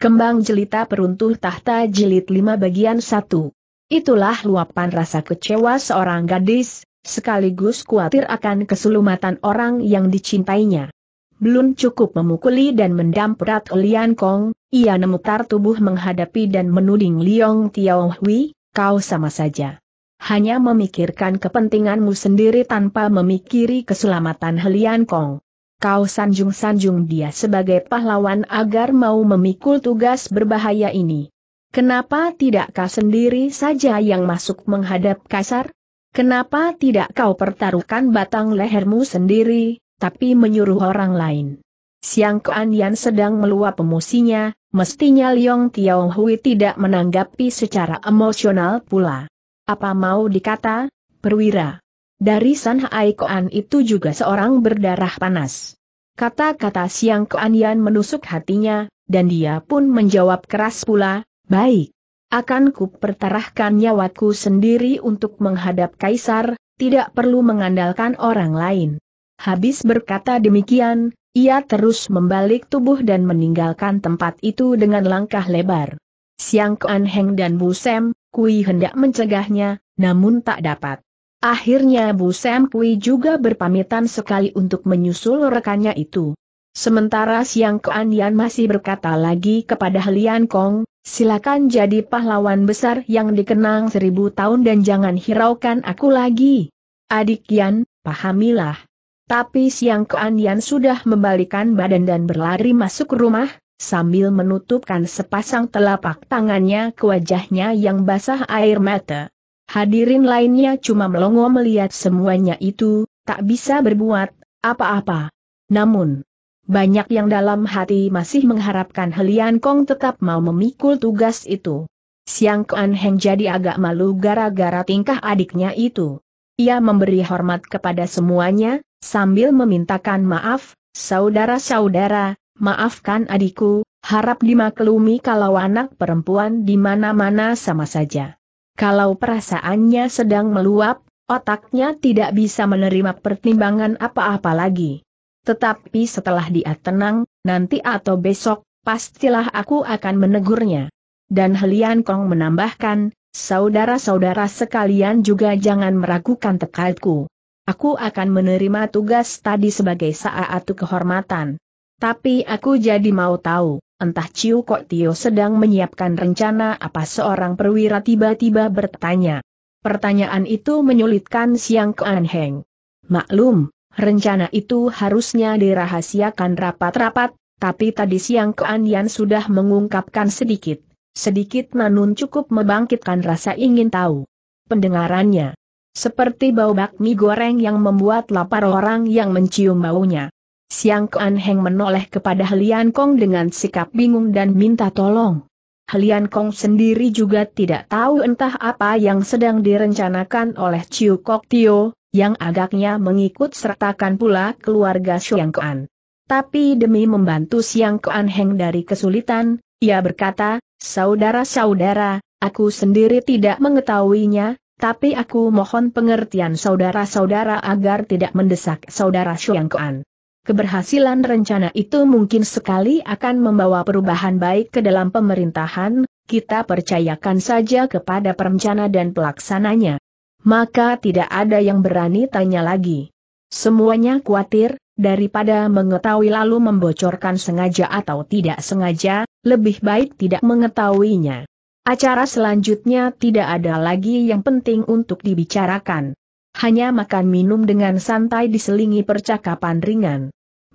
Kembang jelita peruntuh tahta jilid 5 bagian 1. Itulah luapan rasa kecewa seorang gadis, sekaligus khawatir akan kesulumatan orang yang dicintainya. Belum cukup memukuli dan mendamprat Lian Kong, ia memutar tubuh menghadapi dan menuding Liong Tiao Hui, kau sama saja. Hanya memikirkan kepentinganmu sendiri tanpa memikiri keselamatan Lian Kong. Kau sanjung-sanjung dia sebagai pahlawan agar mau memikul tugas berbahaya ini. Kenapa tidak kau sendiri saja yang masuk menghadap kasar? Kenapa tidak kau pertaruhkan batang lehermu sendiri, tapi menyuruh orang lain? Siang Kuan Yan sedang meluap emosinya, mestinya Liong Tiao Hui tidak menanggapi secara emosional pula. Apa mau dikata, perwira? Dari San Hai Koan itu juga seorang berdarah panas. Kata-kata Siang Koan Yan menusuk hatinya, dan dia pun menjawab keras pula, baik. Akan ku pertarahkan nyawaku sendiri untuk menghadap Kaisar, tidak perlu mengandalkan orang lain. Habis berkata demikian, ia terus membalik tubuh dan meninggalkan tempat itu dengan langkah lebar. Siang Kuan Heng dan Bu Sem, Kui hendak mencegahnya, namun tak dapat. Akhirnya Bu Sam Kui juga berpamitan sekali untuk menyusul rekannya itu. Sementara Siang Kuan Yan masih berkata lagi kepada Lian Kong, silakan jadi pahlawan besar yang dikenang seribu tahun dan jangan hiraukan aku lagi. Adik Yan, pahamilah. Tapi Siang Kuan Yan sudah membalikan badan dan berlari masuk rumah, sambil menutupkan sepasang telapak tangannya ke wajahnya yang basah air mata hadirin lainnya cuma melongo melihat semuanya itu, tak bisa berbuat apa-apa. Namun, banyak yang dalam hati masih mengharapkan Helian Kong tetap mau memikul tugas itu. Siang Kuan Heng jadi agak malu gara-gara tingkah adiknya itu. Ia memberi hormat kepada semuanya, sambil memintakan maaf, saudara-saudara, maafkan adikku, harap dimaklumi kalau anak perempuan di mana-mana sama saja. Kalau perasaannya sedang meluap, otaknya tidak bisa menerima pertimbangan apa-apa lagi. Tetapi setelah dia tenang, nanti atau besok, pastilah aku akan menegurnya. Dan Helian Kong menambahkan, saudara-saudara sekalian juga jangan meragukan tekadku. Aku akan menerima tugas tadi sebagai saat kehormatan. Tapi aku jadi mau tahu, Entah Ciu Kok Tio sedang menyiapkan rencana apa seorang perwira tiba-tiba bertanya. Pertanyaan itu menyulitkan Siang Kuan Heng. Maklum, rencana itu harusnya dirahasiakan rapat-rapat, tapi tadi Siang Kuan Yan sudah mengungkapkan sedikit. Sedikit nanun cukup membangkitkan rasa ingin tahu. Pendengarannya seperti bau bakmi goreng yang membuat lapar orang yang mencium baunya. Siang Kuan Heng menoleh kepada Helian Kong dengan sikap bingung dan minta tolong. Helian Kong sendiri juga tidak tahu entah apa yang sedang direncanakan oleh Chiu Kok Tio, yang agaknya mengikut sertakan pula keluarga Siang Kuan. Tapi demi membantu Siang Kuan Heng dari kesulitan, ia berkata, Saudara-saudara, aku sendiri tidak mengetahuinya, tapi aku mohon pengertian saudara-saudara agar tidak mendesak saudara Siang Kuan keberhasilan rencana itu mungkin sekali akan membawa perubahan baik ke dalam pemerintahan, kita percayakan saja kepada perencana dan pelaksananya. Maka tidak ada yang berani tanya lagi. Semuanya khawatir, daripada mengetahui lalu membocorkan sengaja atau tidak sengaja, lebih baik tidak mengetahuinya. Acara selanjutnya tidak ada lagi yang penting untuk dibicarakan hanya makan minum dengan santai diselingi percakapan ringan.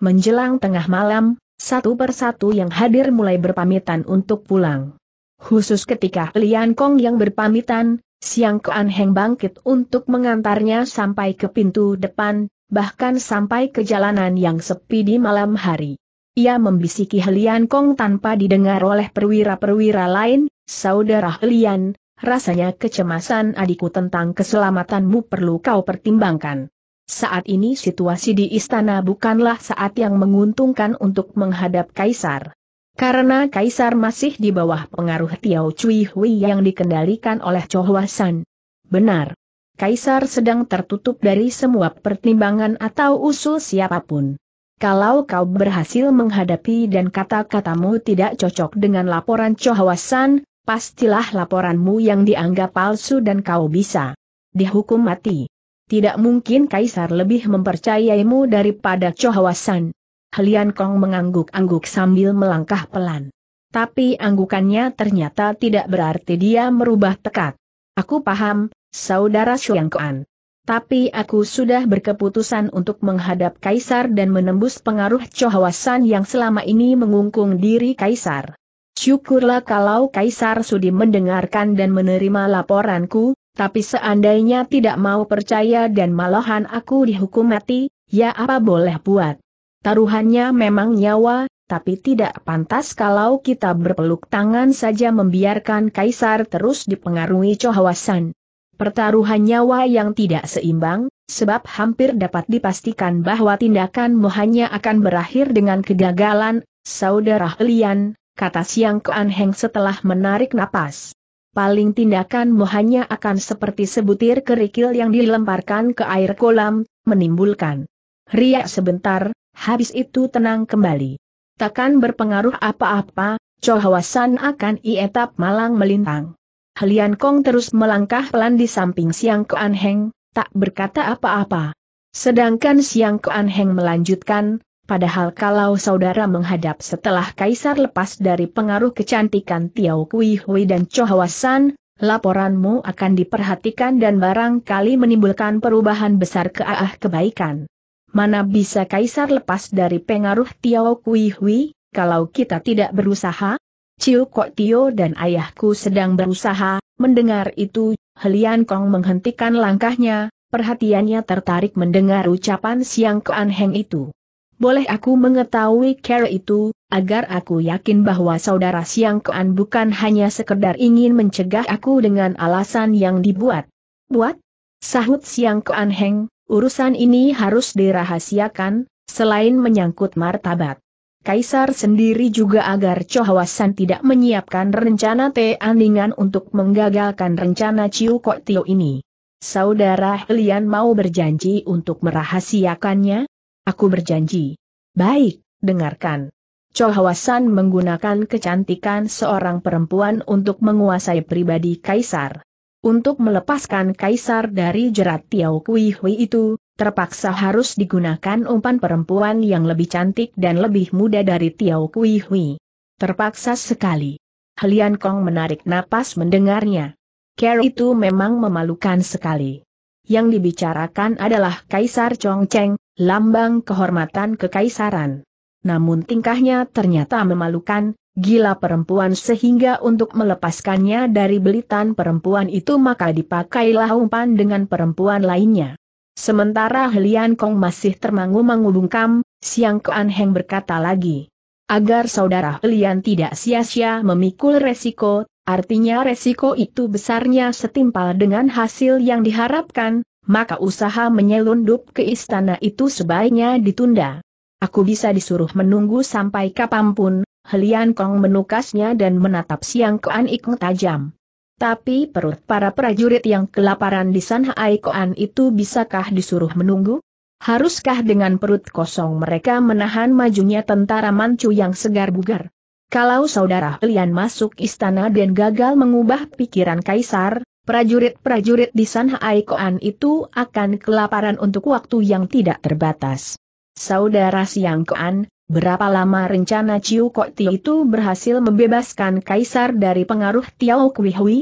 Menjelang tengah malam, satu persatu yang hadir mulai berpamitan untuk pulang. Khusus ketika Lian Kong yang berpamitan, Siang Kuan Heng bangkit untuk mengantarnya sampai ke pintu depan, bahkan sampai ke jalanan yang sepi di malam hari. Ia membisiki Lian Kong tanpa didengar oleh perwira-perwira lain, Saudara Lian, rasanya kecemasan adikku tentang keselamatanmu perlu kau pertimbangkan. Saat ini situasi di istana bukanlah saat yang menguntungkan untuk menghadap Kaisar. Karena Kaisar masih di bawah pengaruh Tiao Cui Hui yang dikendalikan oleh San. Benar. Kaisar sedang tertutup dari semua pertimbangan atau usul siapapun. Kalau kau berhasil menghadapi dan kata-katamu tidak cocok dengan laporan San, pastilah laporanmu yang dianggap palsu dan kau bisa dihukum mati. Tidak mungkin Kaisar lebih mempercayaimu daripada Chohawasan. Helian Kong mengangguk-angguk sambil melangkah pelan. Tapi anggukannya ternyata tidak berarti dia merubah tekad. Aku paham, Saudara Shuang Kuan. Tapi aku sudah berkeputusan untuk menghadap Kaisar dan menembus pengaruh Chohawasan yang selama ini mengungkung diri Kaisar. Syukurlah kalau Kaisar Sudi mendengarkan dan menerima laporanku, tapi seandainya tidak mau percaya dan malahan aku dihukum mati, ya apa boleh buat. Taruhannya memang nyawa, tapi tidak pantas kalau kita berpeluk tangan saja membiarkan Kaisar terus dipengaruhi cohawasan. Pertaruhan nyawa yang tidak seimbang, sebab hampir dapat dipastikan bahwa tindakanmu hanya akan berakhir dengan kegagalan, saudara Lian, kata Siang Kuan Heng setelah menarik napas. Paling tindakanmu hanya akan seperti sebutir kerikil yang dilemparkan ke air kolam, menimbulkan riak sebentar, habis itu tenang kembali. Takkan berpengaruh apa-apa, cohawasan akan ietap malang melintang. Helian Kong terus melangkah pelan di samping Siang Kuan Heng, tak berkata apa-apa. Sedangkan Siang Kuan Heng melanjutkan, Padahal kalau saudara menghadap setelah kaisar lepas dari pengaruh kecantikan Tiao Kui Hui dan Chohawasan, laporanmu akan diperhatikan dan barangkali menimbulkan perubahan besar ke arah kebaikan. Mana bisa kaisar lepas dari pengaruh Tiao Kui Hui, kalau kita tidak berusaha? Ciu Kok Tio dan ayahku sedang berusaha, mendengar itu, Helian Kong menghentikan langkahnya, perhatiannya tertarik mendengar ucapan Siang Kuan Heng itu. Boleh aku mengetahui cara itu, agar aku yakin bahwa saudara Siang Kean bukan hanya sekedar ingin mencegah aku dengan alasan yang dibuat. Buat? Sahut Siang Kean Heng, urusan ini harus dirahasiakan, selain menyangkut martabat. Kaisar sendiri juga agar Chohawasan tidak menyiapkan rencana Andingan untuk menggagalkan rencana Ciu Kok Tio ini. Saudara Helian mau berjanji untuk merahasiakannya? Aku berjanji. Baik, dengarkan. Chol Hawasan menggunakan kecantikan seorang perempuan untuk menguasai pribadi kaisar. Untuk melepaskan kaisar dari jerat Tiao Kui Hui itu, terpaksa harus digunakan umpan perempuan yang lebih cantik dan lebih muda dari Tiao Kui Hui. Terpaksa sekali. Helian Kong menarik napas mendengarnya. Care itu memang memalukan sekali yang dibicarakan adalah Kaisar Chongcheng, lambang kehormatan kekaisaran. Namun tingkahnya ternyata memalukan, gila perempuan sehingga untuk melepaskannya dari belitan perempuan itu maka dipakailah umpan dengan perempuan lainnya. Sementara Helian Kong masih termangu-mangu bungkam, Siang Kuan Heng berkata lagi. Agar saudara Helian tidak sia-sia memikul resiko, Artinya resiko itu besarnya setimpal dengan hasil yang diharapkan, maka usaha menyelundup ke istana itu sebaiknya ditunda. Aku bisa disuruh menunggu sampai kapanpun, Helian Kong menukasnya dan menatap Siang Koan Ikeng tajam. Tapi perut para prajurit yang kelaparan di sana Aikoan Koan itu bisakah disuruh menunggu? Haruskah dengan perut kosong mereka menahan majunya tentara Manchu yang segar bugar? Kalau saudara Lian masuk istana dan gagal mengubah pikiran kaisar, prajurit-prajurit di Sanhai Koan itu akan kelaparan untuk waktu yang tidak terbatas. Saudara Siang Koan, berapa lama rencana Ciu Ti itu berhasil membebaskan kaisar dari pengaruh Tiao Kui Hui?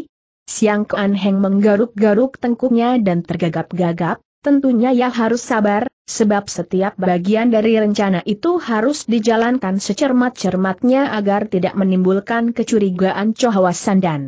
Siang Koan Heng menggaruk-garuk tengkuknya dan tergagap-gagap, Tentunya ya harus sabar, sebab setiap bagian dari rencana itu harus dijalankan secermat-cermatnya agar tidak menimbulkan kecurigaan Cohawasan dan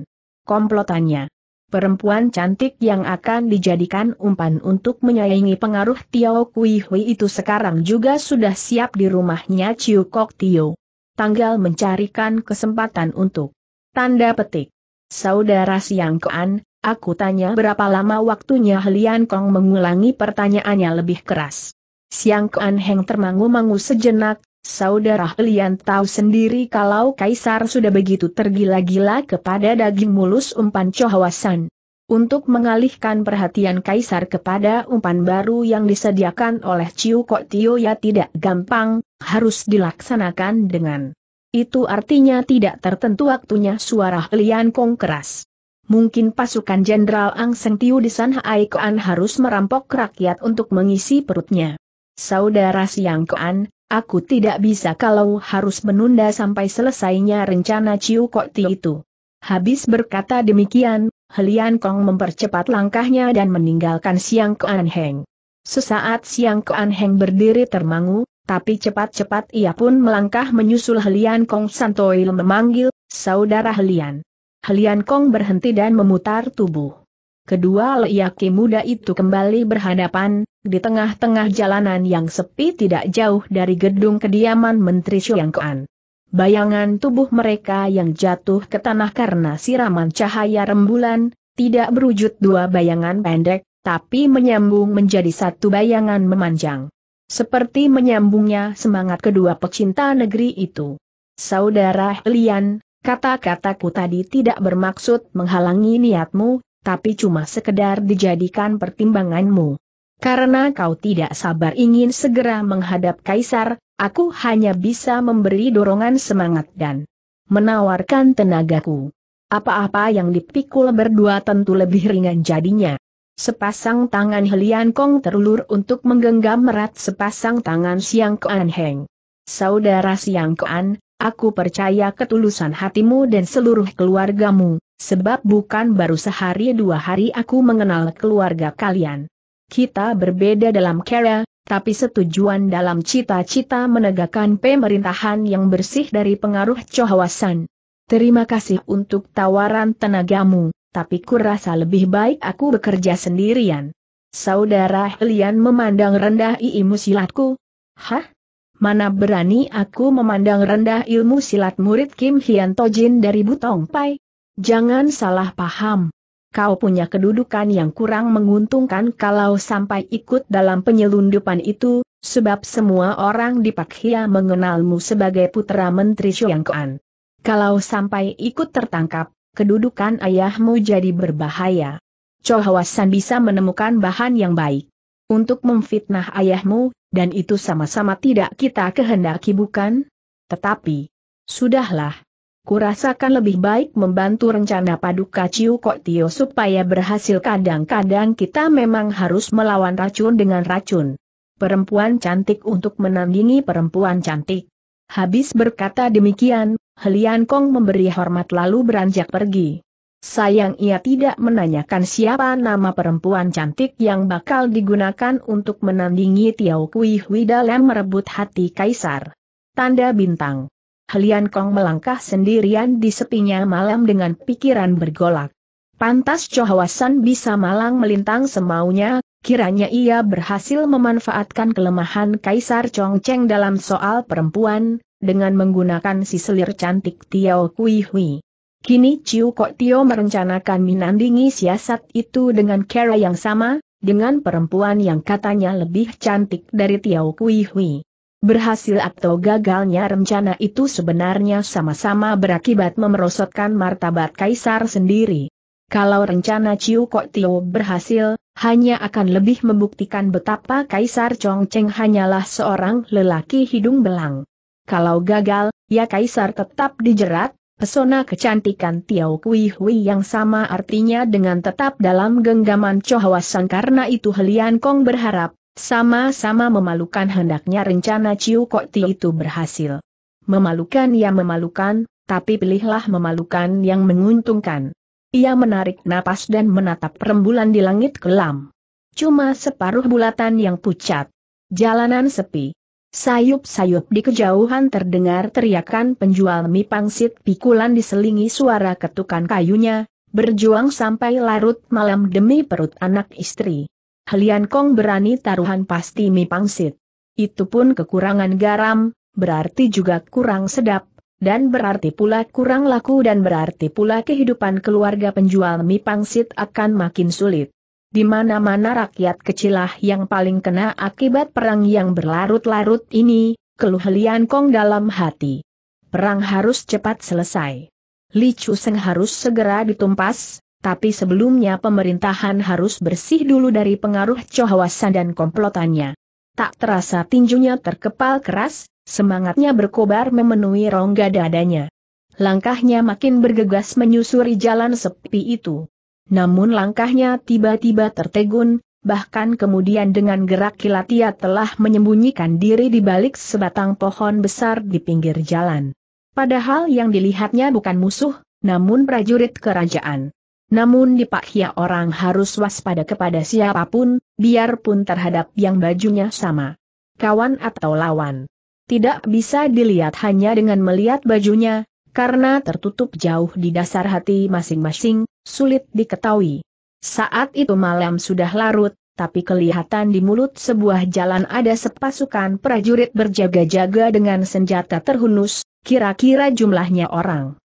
komplotannya. Perempuan cantik yang akan dijadikan umpan untuk menyaingi pengaruh Tiao Kui Hui itu sekarang juga sudah siap di rumahnya Ciu Kok Tio. Tanggal mencarikan kesempatan untuk tanda petik. Saudara Siang Koan, Aku tanya berapa lama waktunya Helian Kong mengulangi pertanyaannya lebih keras. Siang Kuan Heng termangu-mangu sejenak, saudara Helian tahu sendiri kalau Kaisar sudah begitu tergila-gila kepada daging mulus umpan cohawasan. Untuk mengalihkan perhatian Kaisar kepada umpan baru yang disediakan oleh Ciu Kok Tio ya tidak gampang, harus dilaksanakan dengan. Itu artinya tidak tertentu waktunya suara Helian Kong keras mungkin pasukan Jenderal Ang Seng Tiu di San Hai Koan harus merampok rakyat untuk mengisi perutnya. Saudara Siang Koan, aku tidak bisa kalau harus menunda sampai selesainya rencana Ciu Kok Ti itu. Habis berkata demikian, Helian Kong mempercepat langkahnya dan meninggalkan Siang Koan Heng. Sesaat Siang Koan Heng berdiri termangu, tapi cepat-cepat ia pun melangkah menyusul Helian Kong Santoil memanggil, Saudara Helian. Helian Kong berhenti dan memutar tubuh. Kedua lelaki muda itu kembali berhadapan, di tengah-tengah jalanan yang sepi tidak jauh dari gedung kediaman Menteri Kuan. Bayangan tubuh mereka yang jatuh ke tanah karena siraman cahaya rembulan, tidak berwujud dua bayangan pendek, tapi menyambung menjadi satu bayangan memanjang. Seperti menyambungnya semangat kedua pecinta negeri itu. Saudara Helian, Kata-kataku tadi tidak bermaksud menghalangi niatmu, tapi cuma sekedar dijadikan pertimbanganmu. Karena kau tidak sabar ingin segera menghadap Kaisar, aku hanya bisa memberi dorongan semangat dan menawarkan tenagaku. Apa-apa yang dipikul berdua tentu lebih ringan jadinya. Sepasang tangan Helian Kong terulur untuk menggenggam erat sepasang tangan Siang Kuan Heng. Saudara Siang Kuan, aku percaya ketulusan hatimu dan seluruh keluargamu, sebab bukan baru sehari dua hari aku mengenal keluarga kalian. Kita berbeda dalam kera, tapi setujuan dalam cita-cita menegakkan pemerintahan yang bersih dari pengaruh cohawasan. Terima kasih untuk tawaran tenagamu, tapi kurasa lebih baik aku bekerja sendirian. Saudara Helian memandang rendah Iimu silatku. Hah? Mana berani aku memandang rendah ilmu silat murid Kim Hian Tojin dari Butong Pai? Jangan salah paham. Kau punya kedudukan yang kurang menguntungkan kalau sampai ikut dalam penyelundupan itu, sebab semua orang di Hia mengenalmu sebagai putra Menteri Kuan. Kalau sampai ikut tertangkap, kedudukan ayahmu jadi berbahaya. Chohawasan bisa menemukan bahan yang baik. Untuk memfitnah ayahmu, dan itu sama-sama tidak kita kehendaki bukan? Tetapi, sudahlah. Kurasakan lebih baik membantu rencana Paduka Ciu Kok Tio supaya berhasil kadang-kadang kita memang harus melawan racun dengan racun. Perempuan cantik untuk menandingi perempuan cantik. Habis berkata demikian, Helian Kong memberi hormat lalu beranjak pergi. Sayang ia tidak menanyakan siapa nama perempuan cantik yang bakal digunakan untuk menandingi Tiao Kui Hui dalam merebut hati Kaisar. Tanda bintang. Helian Kong melangkah sendirian di sepinya malam dengan pikiran bergolak. Pantas Chohwasan bisa malang melintang semaunya, kiranya ia berhasil memanfaatkan kelemahan Kaisar Chongcheng dalam soal perempuan, dengan menggunakan si selir cantik Tiao Kui Hui. Kini Ciu Kok Tio merencanakan menandingi siasat itu dengan cara yang sama, dengan perempuan yang katanya lebih cantik dari Tiao Kui Hui. Berhasil atau gagalnya rencana itu sebenarnya sama-sama berakibat memerosotkan martabat kaisar sendiri. Kalau rencana Ciu Kok Tio berhasil, hanya akan lebih membuktikan betapa Kaisar Chongcheng hanyalah seorang lelaki hidung belang. Kalau gagal, ya Kaisar tetap dijerat, Pesona kecantikan Tiao Kui Hui yang sama artinya dengan tetap dalam genggaman Chohawasan karena itu Helian Kong berharap, sama-sama memalukan hendaknya rencana Ciu Kok Ti itu berhasil. Memalukan ya memalukan, tapi pilihlah memalukan yang menguntungkan. Ia menarik napas dan menatap rembulan di langit kelam. Cuma separuh bulatan yang pucat. Jalanan sepi. Sayup-sayup di kejauhan terdengar teriakan penjual mie pangsit pikulan diselingi suara ketukan kayunya, berjuang sampai larut malam demi perut anak istri. Helian Kong berani taruhan pasti mie pangsit. Itu pun kekurangan garam, berarti juga kurang sedap, dan berarti pula kurang laku dan berarti pula kehidupan keluarga penjual mie pangsit akan makin sulit di mana-mana rakyat kecilah yang paling kena akibat perang yang berlarut-larut ini, keluh Lian Kong dalam hati. Perang harus cepat selesai. Li Seng harus segera ditumpas, tapi sebelumnya pemerintahan harus bersih dulu dari pengaruh cohawasan dan komplotannya. Tak terasa tinjunya terkepal keras, semangatnya berkobar memenuhi rongga dadanya. Langkahnya makin bergegas menyusuri jalan sepi itu. Namun langkahnya tiba-tiba tertegun, bahkan kemudian dengan gerak kilat ia telah menyembunyikan diri di balik sebatang pohon besar di pinggir jalan. Padahal yang dilihatnya bukan musuh, namun prajurit kerajaan. Namun di Pak Hia orang harus waspada kepada siapapun, biarpun terhadap yang bajunya sama. Kawan atau lawan. Tidak bisa dilihat hanya dengan melihat bajunya, karena tertutup jauh di dasar hati masing-masing, sulit diketahui. Saat itu malam sudah larut, tapi kelihatan di mulut sebuah jalan ada sepasukan prajurit berjaga-jaga dengan senjata terhunus, kira-kira jumlahnya orang.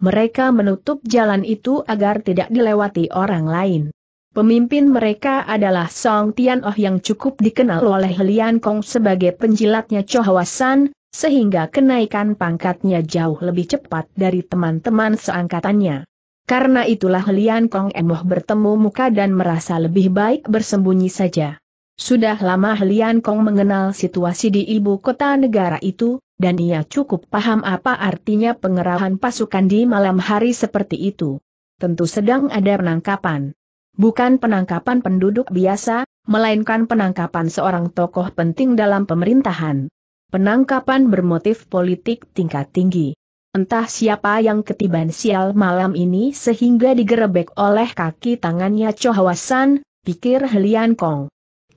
Mereka menutup jalan itu agar tidak dilewati orang lain. Pemimpin mereka adalah Song Tian Oh yang cukup dikenal oleh Lian Kong sebagai penjilatnya Chohwasan, sehingga kenaikan pangkatnya jauh lebih cepat dari teman-teman seangkatannya. Karena itulah Lian Kong Emoh bertemu muka dan merasa lebih baik bersembunyi saja. Sudah lama Lian Kong mengenal situasi di ibu kota negara itu, dan ia cukup paham apa artinya pengerahan pasukan di malam hari seperti itu. Tentu sedang ada penangkapan. Bukan penangkapan penduduk biasa, melainkan penangkapan seorang tokoh penting dalam pemerintahan. Penangkapan bermotif politik tingkat tinggi. Entah siapa yang ketiban sial malam ini sehingga digerebek oleh kaki tangannya Chohawasan, pikir Helian Kong.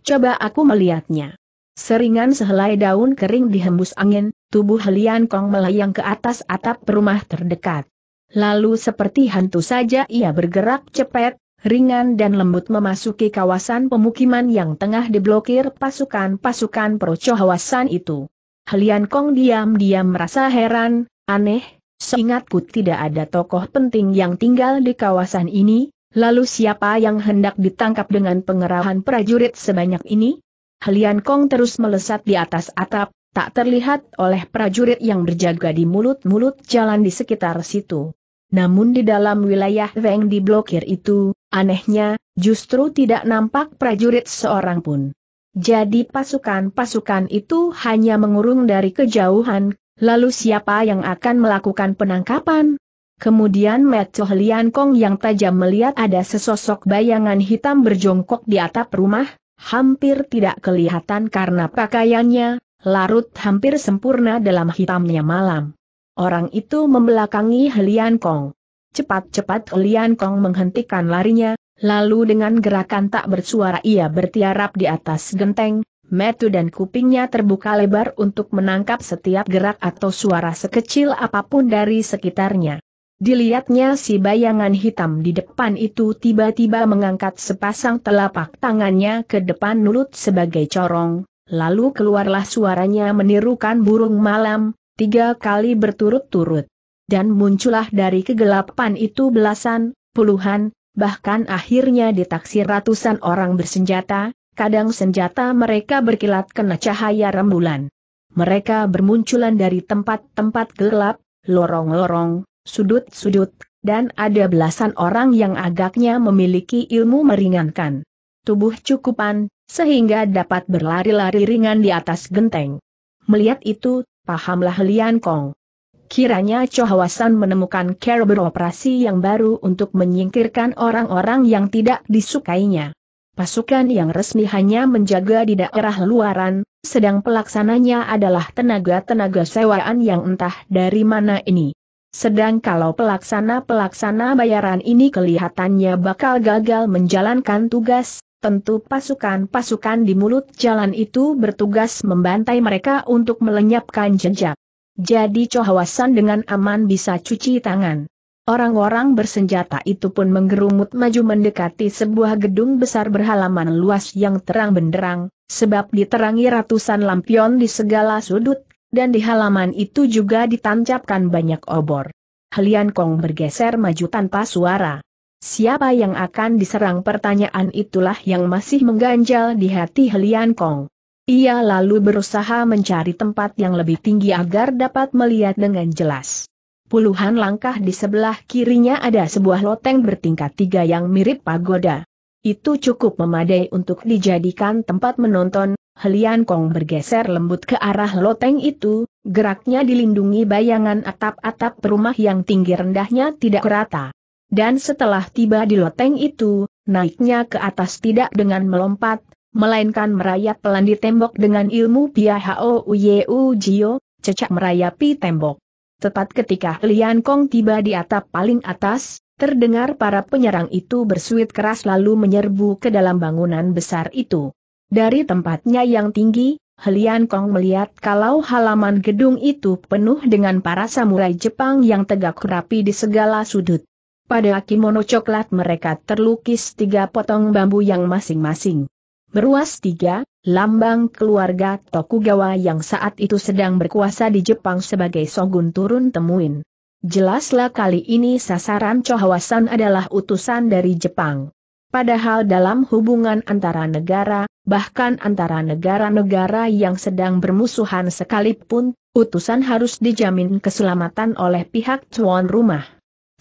Coba aku melihatnya. Seringan sehelai daun kering dihembus angin, tubuh Helian Kong melayang ke atas atap rumah terdekat. Lalu seperti hantu saja ia bergerak cepat, ringan dan lembut memasuki kawasan pemukiman yang tengah diblokir pasukan-pasukan pro Chohawasan itu. Helian Kong diam-diam merasa heran, Aneh, seingatku tidak ada tokoh penting yang tinggal di kawasan ini, lalu siapa yang hendak ditangkap dengan pengerahan prajurit sebanyak ini? Helian Kong terus melesat di atas atap, tak terlihat oleh prajurit yang berjaga di mulut-mulut jalan di sekitar situ. Namun di dalam wilayah Weng blokir itu, anehnya, justru tidak nampak prajurit seorang pun. Jadi pasukan-pasukan itu hanya mengurung dari kejauhan, Lalu siapa yang akan melakukan penangkapan? Kemudian Mecoh Lian Kong yang tajam melihat ada sesosok bayangan hitam berjongkok di atap rumah, hampir tidak kelihatan karena pakaiannya, larut hampir sempurna dalam hitamnya malam. Orang itu membelakangi Helian Kong. Cepat-cepat Helian Kong menghentikan larinya, lalu dengan gerakan tak bersuara ia bertiarap di atas genteng, metu dan kupingnya terbuka lebar untuk menangkap setiap gerak atau suara sekecil apapun dari sekitarnya. Dilihatnya si bayangan hitam di depan itu tiba-tiba mengangkat sepasang telapak tangannya ke depan mulut sebagai corong, lalu keluarlah suaranya menirukan burung malam, tiga kali berturut-turut. Dan muncullah dari kegelapan itu belasan, puluhan, bahkan akhirnya ditaksir ratusan orang bersenjata, kadang senjata mereka berkilat kena cahaya rembulan. Mereka bermunculan dari tempat-tempat gelap, lorong-lorong, sudut-sudut, dan ada belasan orang yang agaknya memiliki ilmu meringankan tubuh cukupan, sehingga dapat berlari-lari ringan di atas genteng. Melihat itu, pahamlah Lian Kong. Kiranya Chohawasan menemukan cara beroperasi yang baru untuk menyingkirkan orang-orang yang tidak disukainya. Pasukan yang resmi hanya menjaga di daerah luaran, sedang pelaksananya adalah tenaga-tenaga sewaan yang entah dari mana ini. Sedang kalau pelaksana-pelaksana bayaran ini kelihatannya bakal gagal menjalankan tugas, tentu pasukan-pasukan di mulut jalan itu bertugas membantai mereka untuk melenyapkan jejak. Jadi Cohawasan dengan aman bisa cuci tangan. Orang-orang bersenjata itu pun menggerumut maju mendekati sebuah gedung besar berhalaman luas yang terang benderang, sebab diterangi ratusan lampion di segala sudut, dan di halaman itu juga ditancapkan banyak obor. Helian Kong bergeser maju tanpa suara. Siapa yang akan diserang pertanyaan itulah yang masih mengganjal di hati Helian Kong. Ia lalu berusaha mencari tempat yang lebih tinggi agar dapat melihat dengan jelas puluhan langkah di sebelah kirinya ada sebuah loteng bertingkat tiga yang mirip pagoda. Itu cukup memadai untuk dijadikan tempat menonton, Helian Kong bergeser lembut ke arah loteng itu, geraknya dilindungi bayangan atap-atap rumah yang tinggi rendahnya tidak rata. Dan setelah tiba di loteng itu, naiknya ke atas tidak dengan melompat, melainkan merayap pelan di tembok dengan ilmu Piahao Uyeu Jio, cecak merayapi tembok. Tepat ketika Lian Kong tiba di atap paling atas, terdengar para penyerang itu bersuit keras lalu menyerbu ke dalam bangunan besar itu. Dari tempatnya yang tinggi, Helian Kong melihat kalau halaman gedung itu penuh dengan para samurai Jepang yang tegak rapi di segala sudut. Pada kimono coklat mereka terlukis tiga potong bambu yang masing-masing beruas tiga, Lambang keluarga Tokugawa yang saat itu sedang berkuasa di Jepang sebagai shogun turun temuin. Jelaslah kali ini sasaran Chohawasan adalah utusan dari Jepang. Padahal dalam hubungan antara negara, bahkan antara negara-negara yang sedang bermusuhan sekalipun, utusan harus dijamin keselamatan oleh pihak tuan rumah.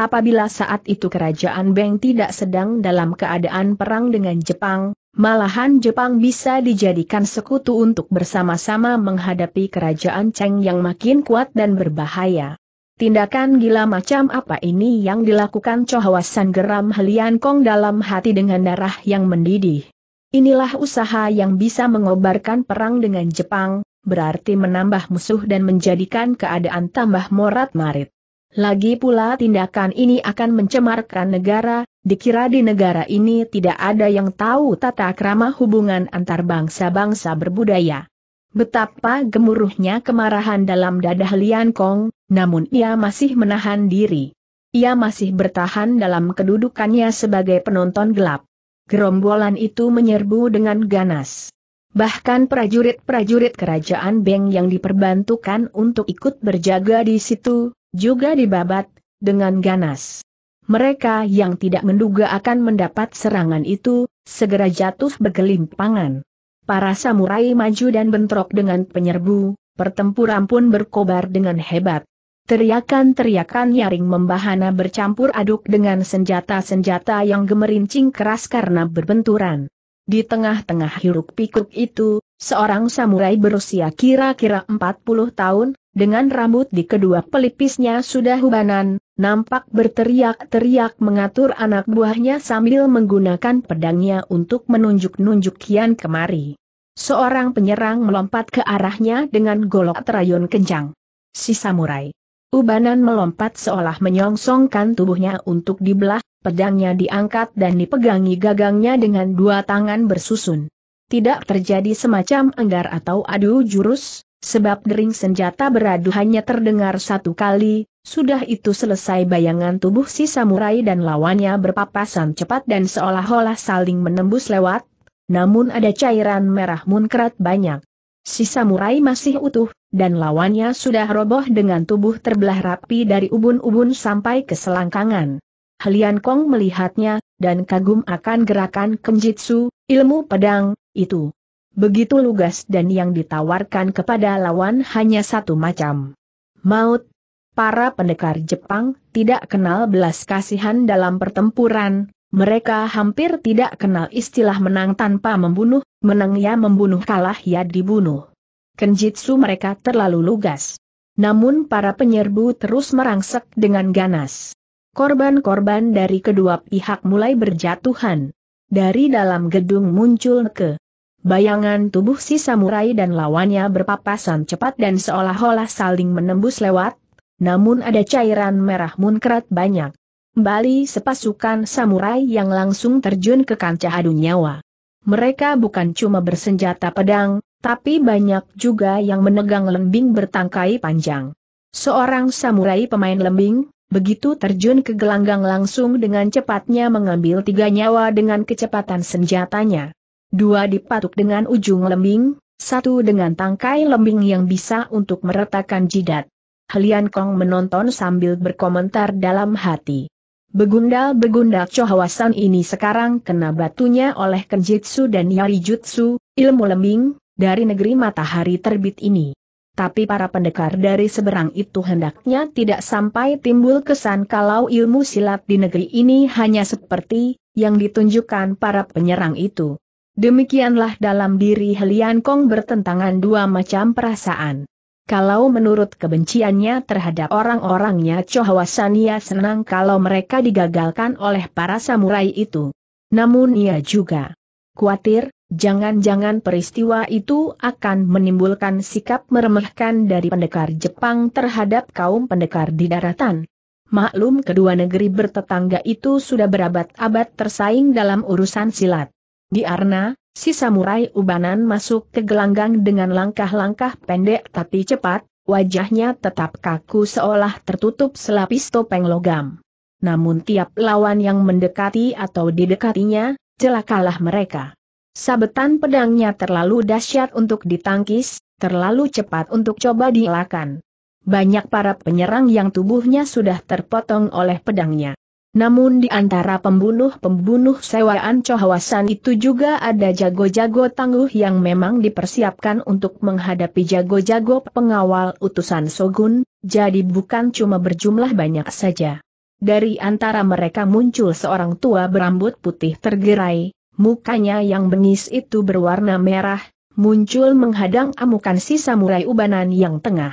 Apabila saat itu kerajaan Beng tidak sedang dalam keadaan perang dengan Jepang, malahan Jepang bisa dijadikan sekutu untuk bersama-sama menghadapi kerajaan Cheng yang makin kuat dan berbahaya. Tindakan gila macam apa ini yang dilakukan Chohawasan geram Helian Kong dalam hati dengan darah yang mendidih. Inilah usaha yang bisa mengobarkan perang dengan Jepang, berarti menambah musuh dan menjadikan keadaan tambah morat-marit. Lagi pula tindakan ini akan mencemarkan negara, dikira di negara ini tidak ada yang tahu tata krama hubungan antar bangsa-bangsa berbudaya. Betapa gemuruhnya kemarahan dalam dadah Lian Kong, namun ia masih menahan diri. Ia masih bertahan dalam kedudukannya sebagai penonton gelap. Gerombolan itu menyerbu dengan ganas. Bahkan prajurit-prajurit kerajaan Beng yang diperbantukan untuk ikut berjaga di situ, juga dibabat, dengan ganas. Mereka yang tidak menduga akan mendapat serangan itu, segera jatuh bergelimpangan. Para samurai maju dan bentrok dengan penyerbu, pertempuran pun berkobar dengan hebat. Teriakan-teriakan nyaring membahana bercampur aduk dengan senjata-senjata yang gemerincing keras karena berbenturan. Di tengah-tengah hiruk pikuk itu, Seorang samurai berusia kira-kira 40 tahun, dengan rambut di kedua pelipisnya sudah hubanan, nampak berteriak-teriak mengatur anak buahnya sambil menggunakan pedangnya untuk menunjuk-nunjuk kian kemari. Seorang penyerang melompat ke arahnya dengan golok terayun kencang. Si samurai. Ubanan melompat seolah menyongsongkan tubuhnya untuk dibelah, pedangnya diangkat dan dipegangi gagangnya dengan dua tangan bersusun tidak terjadi semacam enggar atau adu jurus, sebab dering senjata beradu hanya terdengar satu kali, sudah itu selesai bayangan tubuh si samurai dan lawannya berpapasan cepat dan seolah-olah saling menembus lewat, namun ada cairan merah munkrat banyak. Si samurai masih utuh, dan lawannya sudah roboh dengan tubuh terbelah rapi dari ubun-ubun sampai ke selangkangan. Helian Kong melihatnya, dan kagum akan gerakan kenjitsu, ilmu pedang, itu. Begitu lugas dan yang ditawarkan kepada lawan hanya satu macam. Maut. Para pendekar Jepang tidak kenal belas kasihan dalam pertempuran, mereka hampir tidak kenal istilah menang tanpa membunuh, menang ya membunuh kalah ya dibunuh. Kenjitsu mereka terlalu lugas. Namun para penyerbu terus merangsek dengan ganas. Korban-korban dari kedua pihak mulai berjatuhan. Dari dalam gedung muncul ke bayangan tubuh si samurai dan lawannya berpapasan cepat dan seolah-olah saling menembus lewat, namun ada cairan merah munkrat banyak. Bali, sepasukan samurai yang langsung terjun ke kancah adu nyawa. Mereka bukan cuma bersenjata pedang, tapi banyak juga yang menegang lembing bertangkai panjang. Seorang samurai pemain lembing, Begitu terjun ke gelanggang langsung dengan cepatnya mengambil tiga nyawa dengan kecepatan senjatanya. Dua dipatuk dengan ujung lembing, satu dengan tangkai lembing yang bisa untuk meretakkan jidat. Helian Kong menonton sambil berkomentar dalam hati. Begundal-begundal Chohawasan ini sekarang kena batunya oleh Kenjitsu dan Yari Jutsu, ilmu lembing, dari negeri matahari terbit ini. Tapi para pendekar dari seberang itu hendaknya tidak sampai timbul kesan kalau ilmu silat di negeri ini hanya seperti yang ditunjukkan para penyerang itu. Demikianlah dalam diri Helian Kong bertentangan dua macam perasaan. Kalau menurut kebenciannya terhadap orang-orangnya Chohawasan ia senang kalau mereka digagalkan oleh para samurai itu. Namun ia juga khawatir, Jangan-jangan peristiwa itu akan menimbulkan sikap meremehkan dari pendekar Jepang terhadap kaum pendekar di daratan. Maklum kedua negeri bertetangga itu sudah berabad-abad tersaing dalam urusan silat. Di Arna, si samurai ubanan masuk ke gelanggang dengan langkah-langkah pendek tapi cepat, wajahnya tetap kaku seolah tertutup selapis topeng logam. Namun tiap lawan yang mendekati atau didekatinya, celakalah mereka. Sabetan pedangnya terlalu dahsyat untuk ditangkis, terlalu cepat untuk coba dielakkan. Banyak para penyerang yang tubuhnya sudah terpotong oleh pedangnya. Namun di antara pembunuh-pembunuh sewaan Cohawasan itu juga ada jago-jago tangguh yang memang dipersiapkan untuk menghadapi jago-jago pengawal utusan Sogun, jadi bukan cuma berjumlah banyak saja. Dari antara mereka muncul seorang tua berambut putih tergerai, Mukanya yang bengis itu berwarna merah, muncul menghadang amukan si samurai ubanan yang tengah.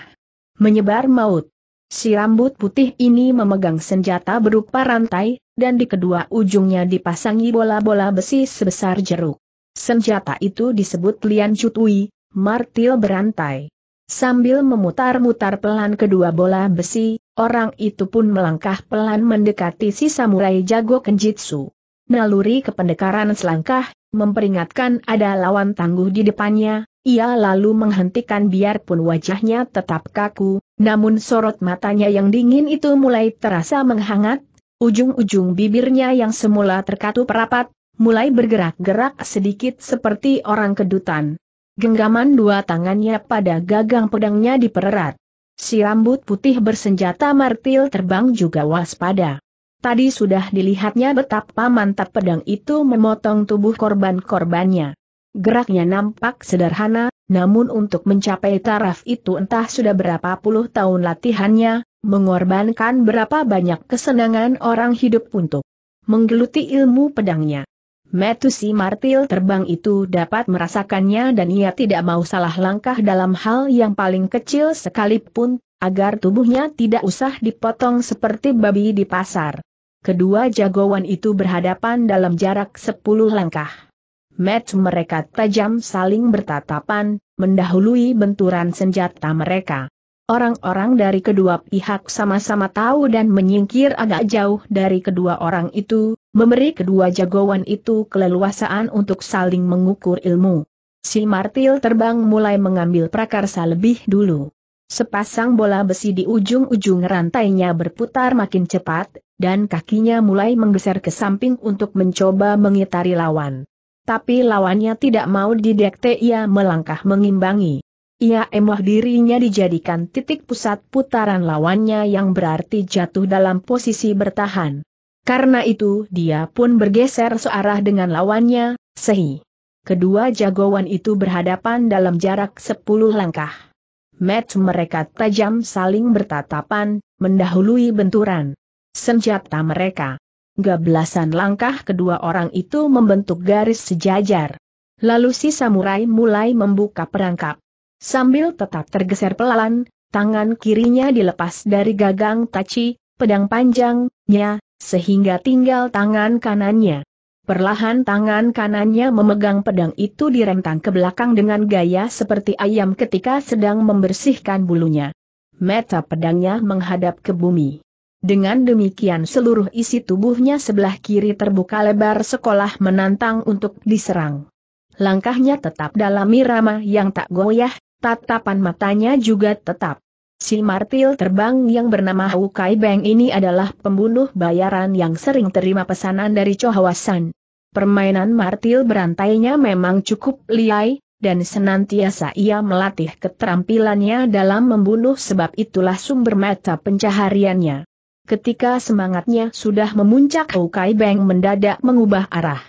Menyebar maut. Si rambut putih ini memegang senjata berupa rantai, dan di kedua ujungnya dipasangi bola-bola besi sebesar jeruk. Senjata itu disebut Lian Cutui, martil berantai. Sambil memutar-mutar pelan kedua bola besi, orang itu pun melangkah pelan mendekati si samurai jago kenjitsu. Naluri kependekaran selangkah, memperingatkan ada lawan tangguh di depannya, ia lalu menghentikan biarpun wajahnya tetap kaku, namun sorot matanya yang dingin itu mulai terasa menghangat, ujung-ujung bibirnya yang semula terkatup rapat, mulai bergerak-gerak sedikit seperti orang kedutan. Genggaman dua tangannya pada gagang pedangnya dipererat. Si rambut putih bersenjata martil terbang juga waspada. Tadi sudah dilihatnya betapa mantap pedang itu memotong tubuh korban-korbannya. Geraknya nampak sederhana, namun untuk mencapai taraf itu entah sudah berapa puluh tahun latihannya, mengorbankan berapa banyak kesenangan orang hidup untuk menggeluti ilmu pedangnya. Metusi martil terbang itu dapat merasakannya dan ia tidak mau salah langkah dalam hal yang paling kecil sekalipun, agar tubuhnya tidak usah dipotong seperti babi di pasar kedua jagoan itu berhadapan dalam jarak sepuluh langkah. Match mereka tajam saling bertatapan, mendahului benturan senjata mereka. Orang-orang dari kedua pihak sama-sama tahu dan menyingkir agak jauh dari kedua orang itu, memberi kedua jagoan itu keleluasaan untuk saling mengukur ilmu. Si Martil terbang mulai mengambil prakarsa lebih dulu. Sepasang bola besi di ujung-ujung rantainya berputar makin cepat, dan kakinya mulai menggeser ke samping untuk mencoba mengitari lawan. Tapi lawannya tidak mau didekte ia melangkah mengimbangi. Ia emah dirinya dijadikan titik pusat putaran lawannya yang berarti jatuh dalam posisi bertahan. Karena itu dia pun bergeser searah dengan lawannya, sehi. Kedua jagoan itu berhadapan dalam jarak 10 langkah. Match mereka tajam saling bertatapan, mendahului benturan. Senjata mereka. Gablasan langkah kedua orang itu membentuk garis sejajar. Lalu si samurai mulai membuka perangkap. Sambil tetap tergeser pelan, tangan kirinya dilepas dari gagang taci, pedang panjangnya, sehingga tinggal tangan kanannya. Perlahan tangan kanannya memegang pedang itu direntang ke belakang dengan gaya seperti ayam ketika sedang membersihkan bulunya. Mata pedangnya menghadap ke bumi. Dengan demikian seluruh isi tubuhnya sebelah kiri terbuka lebar sekolah menantang untuk diserang. Langkahnya tetap dalam irama yang tak goyah, tatapan matanya juga tetap. Si martil terbang yang bernama Hukai Beng ini adalah pembunuh bayaran yang sering terima pesanan dari Chohawasan. Permainan martil berantainya memang cukup liai, dan senantiasa ia melatih keterampilannya dalam membunuh sebab itulah sumber mata pencahariannya. Ketika semangatnya sudah memuncak Kai Beng mendadak mengubah arah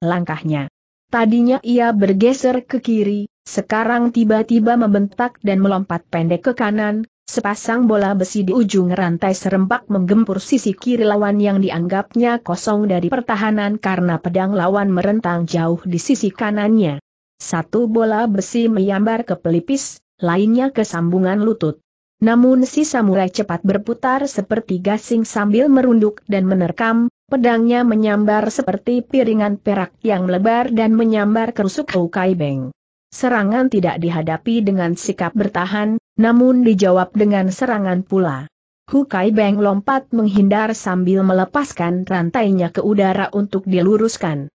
langkahnya. Tadinya ia bergeser ke kiri, sekarang tiba-tiba membentak dan melompat pendek ke kanan, Sepasang bola besi di ujung rantai serempak menggempur sisi kiri lawan yang dianggapnya kosong dari pertahanan karena pedang lawan merentang jauh di sisi kanannya. Satu bola besi menyambar ke pelipis, lainnya ke sambungan lutut. Namun si samurai cepat berputar seperti gasing sambil merunduk dan menerkam, pedangnya menyambar seperti piringan perak yang lebar dan menyambar kerusuk Kai Beng. Serangan tidak dihadapi dengan sikap bertahan, namun dijawab dengan serangan pula. Hukai Beng lompat menghindar sambil melepaskan rantainya ke udara untuk diluruskan.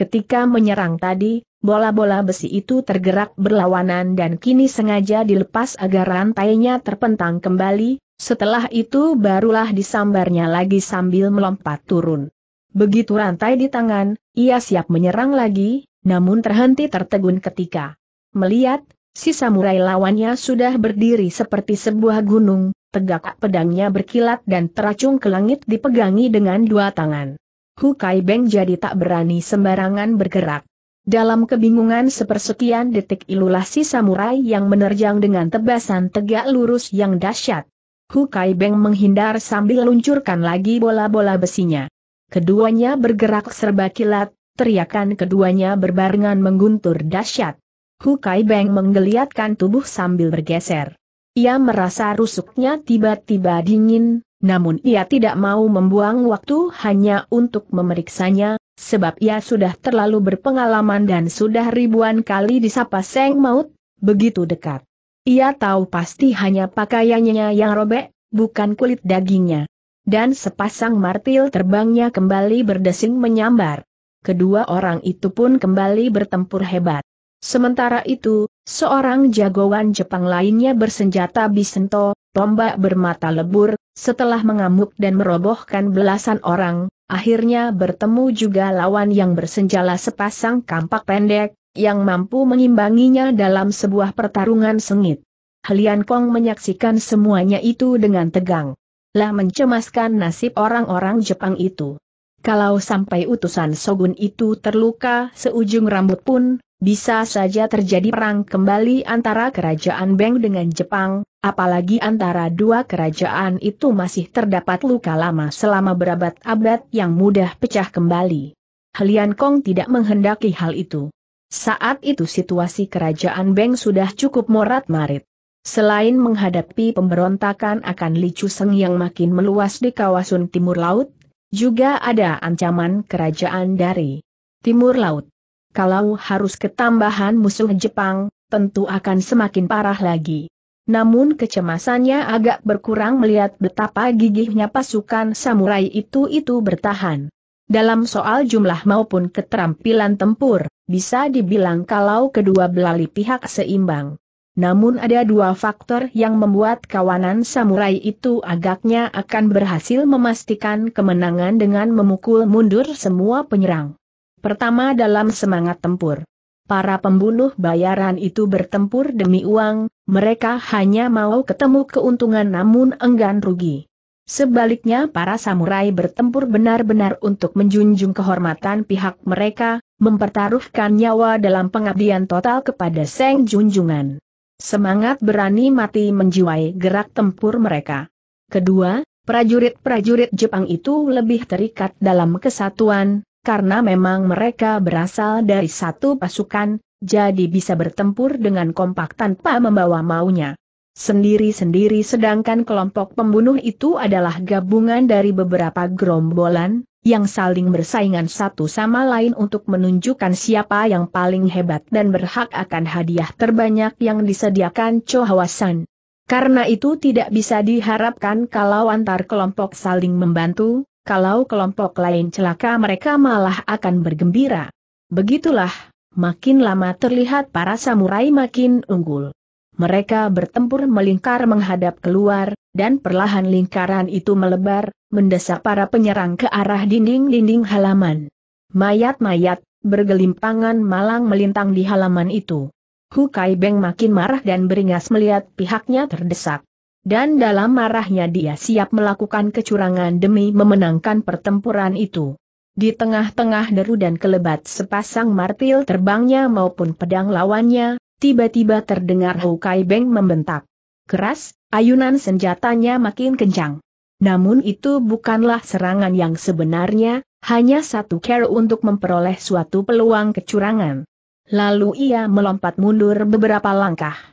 Ketika menyerang tadi, bola-bola besi itu tergerak berlawanan dan kini sengaja dilepas agar rantainya terpentang kembali, setelah itu barulah disambarnya lagi sambil melompat turun. Begitu rantai di tangan, ia siap menyerang lagi, namun terhenti tertegun ketika melihat, Si samurai lawannya sudah berdiri seperti sebuah gunung, tegak pedangnya berkilat dan teracung ke langit dipegangi dengan dua tangan. Hukai Beng jadi tak berani sembarangan bergerak. Dalam kebingungan sepersekian detik ilulah si samurai yang menerjang dengan tebasan tegak lurus yang dahsyat. Hukai Beng menghindar sambil luncurkan lagi bola-bola besinya. Keduanya bergerak serba kilat, teriakan keduanya berbarengan mengguntur dahsyat. Hu Kai Beng menggeliatkan tubuh sambil bergeser. Ia merasa rusuknya tiba-tiba dingin, namun ia tidak mau membuang waktu hanya untuk memeriksanya, sebab ia sudah terlalu berpengalaman dan sudah ribuan kali disapa Seng Maut, begitu dekat. Ia tahu pasti hanya pakaiannya yang robek, bukan kulit dagingnya. Dan sepasang martil terbangnya kembali berdesing menyambar. Kedua orang itu pun kembali bertempur hebat. Sementara itu, seorang jagoan Jepang lainnya bersenjata bisento, tombak bermata lebur, setelah mengamuk dan merobohkan belasan orang, akhirnya bertemu juga lawan yang bersenjala sepasang kampak pendek, yang mampu mengimbanginya dalam sebuah pertarungan sengit. Helian Kong menyaksikan semuanya itu dengan tegang. Lah mencemaskan nasib orang-orang Jepang itu. Kalau sampai utusan Shogun itu terluka seujung rambut pun, bisa saja terjadi perang kembali antara kerajaan Beng dengan Jepang, apalagi antara dua kerajaan itu masih terdapat luka lama selama berabad-abad yang mudah pecah kembali. Helian Kong tidak menghendaki hal itu. Saat itu situasi kerajaan Beng sudah cukup morat-marit. Selain menghadapi pemberontakan akan Li Chuseng yang makin meluas di kawasan timur laut, juga ada ancaman kerajaan dari timur laut kalau harus ketambahan musuh Jepang, tentu akan semakin parah lagi. Namun kecemasannya agak berkurang melihat betapa gigihnya pasukan samurai itu-itu bertahan. Dalam soal jumlah maupun keterampilan tempur, bisa dibilang kalau kedua belah pihak seimbang. Namun ada dua faktor yang membuat kawanan samurai itu agaknya akan berhasil memastikan kemenangan dengan memukul mundur semua penyerang. Pertama dalam semangat tempur. Para pembunuh bayaran itu bertempur demi uang, mereka hanya mau ketemu keuntungan namun enggan rugi. Sebaliknya para samurai bertempur benar-benar untuk menjunjung kehormatan pihak mereka, mempertaruhkan nyawa dalam pengabdian total kepada Seng Junjungan. Semangat berani mati menjiwai gerak tempur mereka. Kedua, prajurit-prajurit Jepang itu lebih terikat dalam kesatuan, karena memang mereka berasal dari satu pasukan, jadi bisa bertempur dengan kompak tanpa membawa maunya sendiri-sendiri sedangkan kelompok pembunuh itu adalah gabungan dari beberapa gerombolan, yang saling bersaingan satu sama lain untuk menunjukkan siapa yang paling hebat dan berhak akan hadiah terbanyak yang disediakan Chohawasan. Karena itu tidak bisa diharapkan kalau antar kelompok saling membantu, kalau kelompok lain celaka mereka malah akan bergembira. Begitulah, makin lama terlihat para samurai makin unggul. Mereka bertempur melingkar menghadap keluar, dan perlahan lingkaran itu melebar, mendesak para penyerang ke arah dinding-dinding halaman. Mayat-mayat, bergelimpangan malang melintang di halaman itu. Hukai Beng makin marah dan beringas melihat pihaknya terdesak dan dalam marahnya dia siap melakukan kecurangan demi memenangkan pertempuran itu. Di tengah-tengah deru dan kelebat sepasang martil terbangnya maupun pedang lawannya, tiba-tiba terdengar Hukai Beng membentak. Keras, ayunan senjatanya makin kencang. Namun itu bukanlah serangan yang sebenarnya, hanya satu care untuk memperoleh suatu peluang kecurangan. Lalu ia melompat mundur beberapa langkah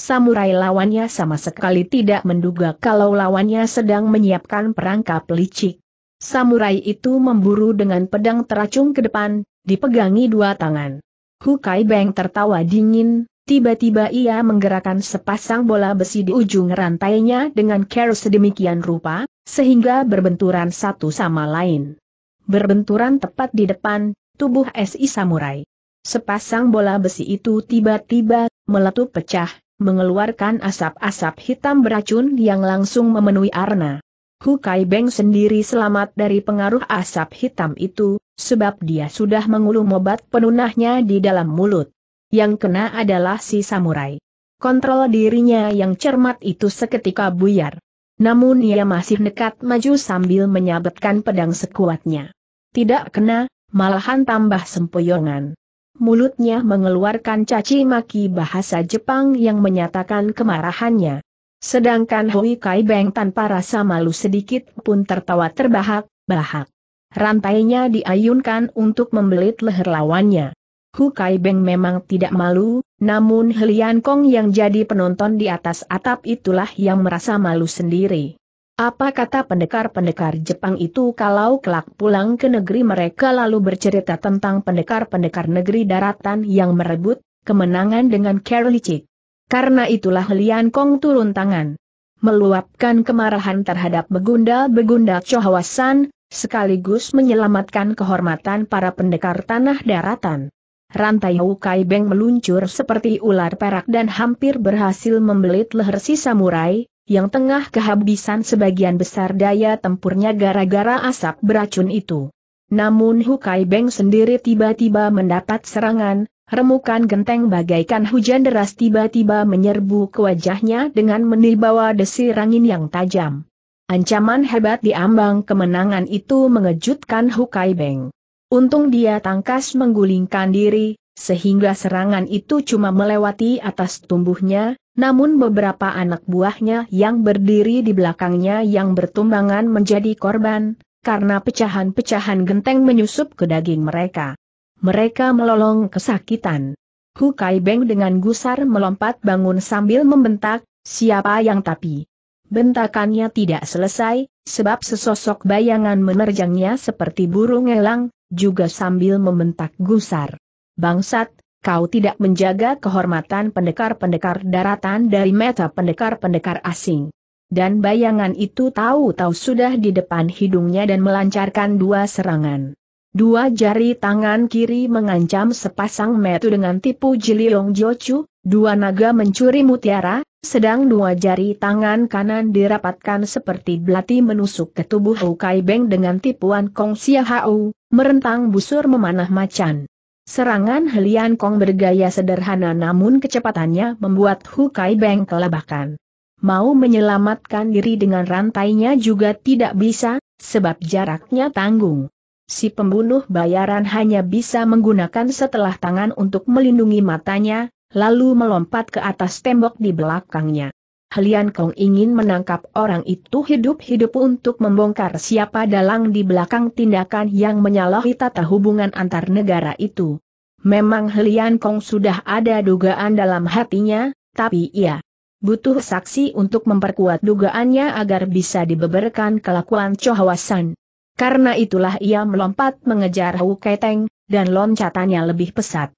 samurai lawannya sama sekali tidak menduga kalau lawannya sedang menyiapkan perangkap licik. Samurai itu memburu dengan pedang teracung ke depan, dipegangi dua tangan. Hukai Beng tertawa dingin, tiba-tiba ia menggerakkan sepasang bola besi di ujung rantainya dengan care sedemikian rupa, sehingga berbenturan satu sama lain. Berbenturan tepat di depan, tubuh SI Samurai. Sepasang bola besi itu tiba-tiba meletup pecah, mengeluarkan asap-asap hitam beracun yang langsung memenuhi arena. Kai Beng sendiri selamat dari pengaruh asap hitam itu, sebab dia sudah mengulum obat penunahnya di dalam mulut. Yang kena adalah si samurai. Kontrol dirinya yang cermat itu seketika buyar. Namun ia masih nekat maju sambil menyabetkan pedang sekuatnya. Tidak kena, malahan tambah sempoyongan mulutnya mengeluarkan caci maki bahasa Jepang yang menyatakan kemarahannya. Sedangkan Hui Kai Beng tanpa rasa malu sedikit pun tertawa terbahak-bahak. Rantainya diayunkan untuk membelit leher lawannya. Hu Kai Beng memang tidak malu, namun Helian Kong yang jadi penonton di atas atap itulah yang merasa malu sendiri. Apa kata pendekar-pendekar Jepang itu kalau kelak pulang ke negeri mereka lalu bercerita tentang pendekar-pendekar negeri daratan yang merebut kemenangan dengan Kerlicik? Karena itulah Lian Kong turun tangan. Meluapkan kemarahan terhadap begunda-begunda Chohawasan, sekaligus menyelamatkan kehormatan para pendekar tanah daratan. Rantai Wukai Beng meluncur seperti ular perak dan hampir berhasil membelit leher si samurai, yang tengah kehabisan sebagian besar daya tempurnya gara-gara asap beracun itu. Namun Hukai Beng sendiri tiba-tiba mendapat serangan, remukan genteng bagaikan hujan deras tiba-tiba menyerbu ke wajahnya dengan menibawa desir angin yang tajam. Ancaman hebat di ambang kemenangan itu mengejutkan Hukai Beng. Untung dia tangkas menggulingkan diri, sehingga serangan itu cuma melewati atas tumbuhnya, namun beberapa anak buahnya yang berdiri di belakangnya yang bertumbangan menjadi korban, karena pecahan-pecahan genteng menyusup ke daging mereka. Mereka melolong kesakitan. Hukai Beng dengan gusar melompat bangun sambil membentak, siapa yang tapi? Bentakannya tidak selesai, sebab sesosok bayangan menerjangnya seperti burung elang, juga sambil membentak gusar bangsat, kau tidak menjaga kehormatan pendekar-pendekar daratan dari meta pendekar-pendekar asing. Dan bayangan itu tahu-tahu sudah di depan hidungnya dan melancarkan dua serangan. Dua jari tangan kiri mengancam sepasang metu dengan tipu Jiliong jocu, dua naga mencuri mutiara, sedang dua jari tangan kanan dirapatkan seperti belati menusuk ke tubuh Hukai Beng dengan tipuan Kong Sia Hau, merentang busur memanah macan. Serangan Helian Kong bergaya sederhana namun kecepatannya membuat Hu Kai Beng kelabakan. Mau menyelamatkan diri dengan rantainya juga tidak bisa, sebab jaraknya tanggung. Si pembunuh bayaran hanya bisa menggunakan setelah tangan untuk melindungi matanya, lalu melompat ke atas tembok di belakangnya. Helian Kong ingin menangkap orang itu hidup-hidup untuk membongkar siapa dalang di belakang tindakan yang menyalahi tata hubungan antar negara itu. Memang Helian Kong sudah ada dugaan dalam hatinya, tapi ia butuh saksi untuk memperkuat dugaannya agar bisa dibeberkan kelakuan Chohawasan. Karena itulah ia melompat mengejar Hu Keteng, dan loncatannya lebih pesat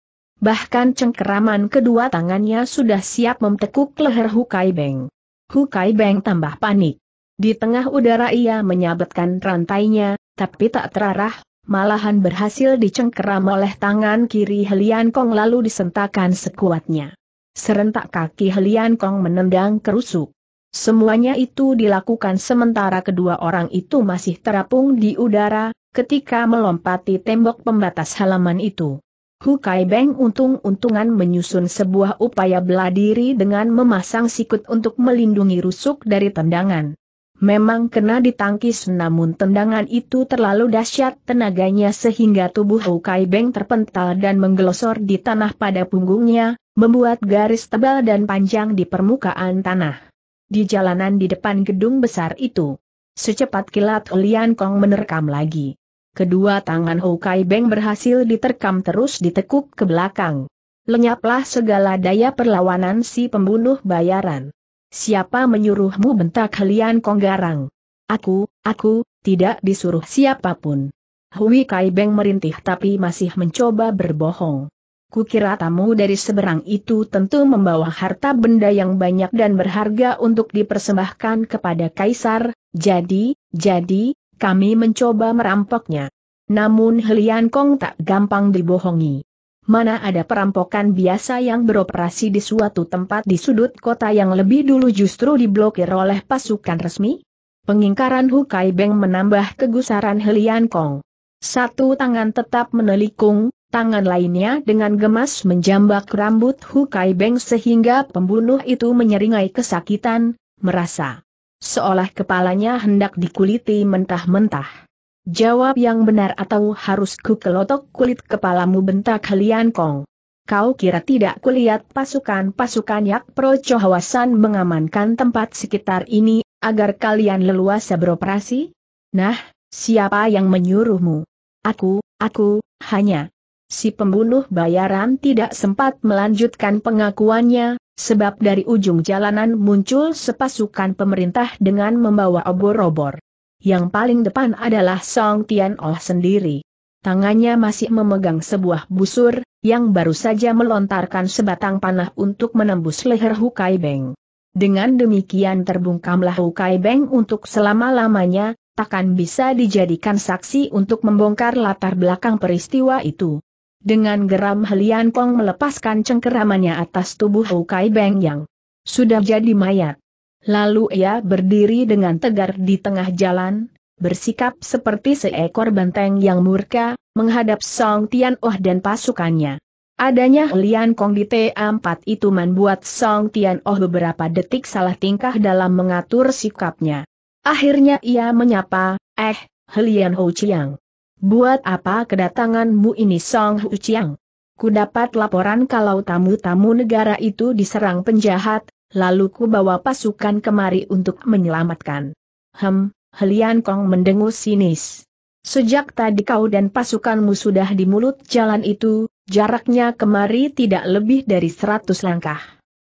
bahkan cengkeraman kedua tangannya sudah siap memtekuk leher Hukai Beng. Hukai Beng tambah panik. Di tengah udara ia menyabetkan rantainya, tapi tak terarah, malahan berhasil dicengkeram oleh tangan kiri Helian Kong lalu disentakan sekuatnya. Serentak kaki Helian Kong menendang kerusuk. Semuanya itu dilakukan sementara kedua orang itu masih terapung di udara, ketika melompati tembok pembatas halaman itu. Hu Kai Beng untung-untungan menyusun sebuah upaya bela diri dengan memasang sikut untuk melindungi rusuk dari tendangan. Memang kena ditangkis namun tendangan itu terlalu dahsyat tenaganya sehingga tubuh Hu Kai Beng terpental dan menggelosor di tanah pada punggungnya, membuat garis tebal dan panjang di permukaan tanah. Di jalanan di depan gedung besar itu, secepat kilat Lian Kong menerkam lagi. Kedua tangan Hokai Beng berhasil diterkam terus ditekuk ke belakang. Lenyaplah segala daya perlawanan si pembunuh bayaran. Siapa menyuruhmu bentak Helian Konggarang? Aku, aku, tidak disuruh siapapun. Hui Kai Beng merintih tapi masih mencoba berbohong. Kukira tamu dari seberang itu tentu membawa harta benda yang banyak dan berharga untuk dipersembahkan kepada kaisar, jadi, jadi, kami mencoba merampoknya. Namun Helian Kong tak gampang dibohongi. Mana ada perampokan biasa yang beroperasi di suatu tempat di sudut kota yang lebih dulu justru diblokir oleh pasukan resmi? Pengingkaran Hukai Beng menambah kegusaran Helian Kong. Satu tangan tetap menelikung, tangan lainnya dengan gemas menjambak rambut Hukai Beng sehingga pembunuh itu menyeringai kesakitan, merasa seolah kepalanya hendak dikuliti mentah-mentah. Jawab yang benar atau harus ku kelotok kulit kepalamu bentak Helian Kong. Kau kira tidak kulihat pasukan-pasukan yak pro Chohawasan mengamankan tempat sekitar ini, agar kalian leluasa beroperasi? Nah, siapa yang menyuruhmu? Aku, aku, hanya. Si pembunuh bayaran tidak sempat melanjutkan pengakuannya, sebab dari ujung jalanan muncul sepasukan pemerintah dengan membawa obor-obor. Yang paling depan adalah Song Tian Oh sendiri. Tangannya masih memegang sebuah busur, yang baru saja melontarkan sebatang panah untuk menembus leher Hukai Beng. Dengan demikian terbungkamlah Hukai Beng untuk selama-lamanya, takkan bisa dijadikan saksi untuk membongkar latar belakang peristiwa itu. Dengan geram Helian Kong melepaskan cengkeramannya atas tubuh Hou Kai Beng Yang. Sudah jadi mayat. Lalu ia berdiri dengan tegar di tengah jalan, bersikap seperti seekor banteng yang murka, menghadap Song Tian Oh dan pasukannya. Adanya Helian Kong di T4 itu membuat Song Tian Oh beberapa detik salah tingkah dalam mengatur sikapnya. Akhirnya ia menyapa, eh, Helian Ho Chiang. Buat apa kedatanganmu ini Song Hu Chiang? Ku dapat laporan kalau tamu-tamu negara itu diserang penjahat, lalu ku bawa pasukan kemari untuk menyelamatkan. Hem, Helian Kong mendengus sinis. Sejak tadi kau dan pasukanmu sudah di mulut jalan itu, jaraknya kemari tidak lebih dari seratus langkah.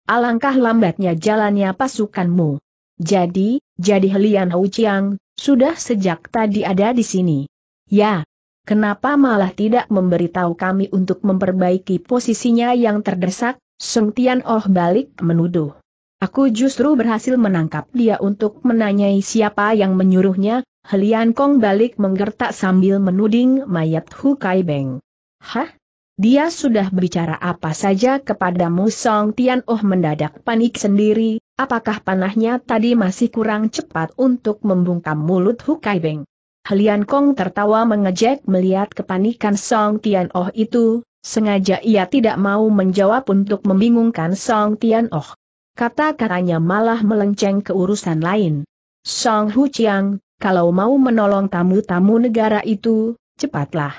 Alangkah lambatnya jalannya pasukanmu. Jadi, jadi Helian Hu Chiang, sudah sejak tadi ada di sini. Ya, kenapa malah tidak memberitahu kami untuk memperbaiki posisinya yang terdesak? Sung Tian Oh balik menuduh. Aku justru berhasil menangkap dia untuk menanyai siapa yang menyuruhnya, Helian Kong balik menggertak sambil menuding mayat Hu Kai Beng. Hah? Dia sudah berbicara apa saja kepadamu Song Tian Oh mendadak panik sendiri, apakah panahnya tadi masih kurang cepat untuk membungkam mulut Hu Kai Beng? Helian Kong tertawa mengejek melihat kepanikan Song Tian Oh itu, sengaja ia tidak mau menjawab untuk membingungkan Song Tian Oh. Kata-katanya malah melenceng ke urusan lain. Song Hu Chiang, kalau mau menolong tamu-tamu negara itu, cepatlah.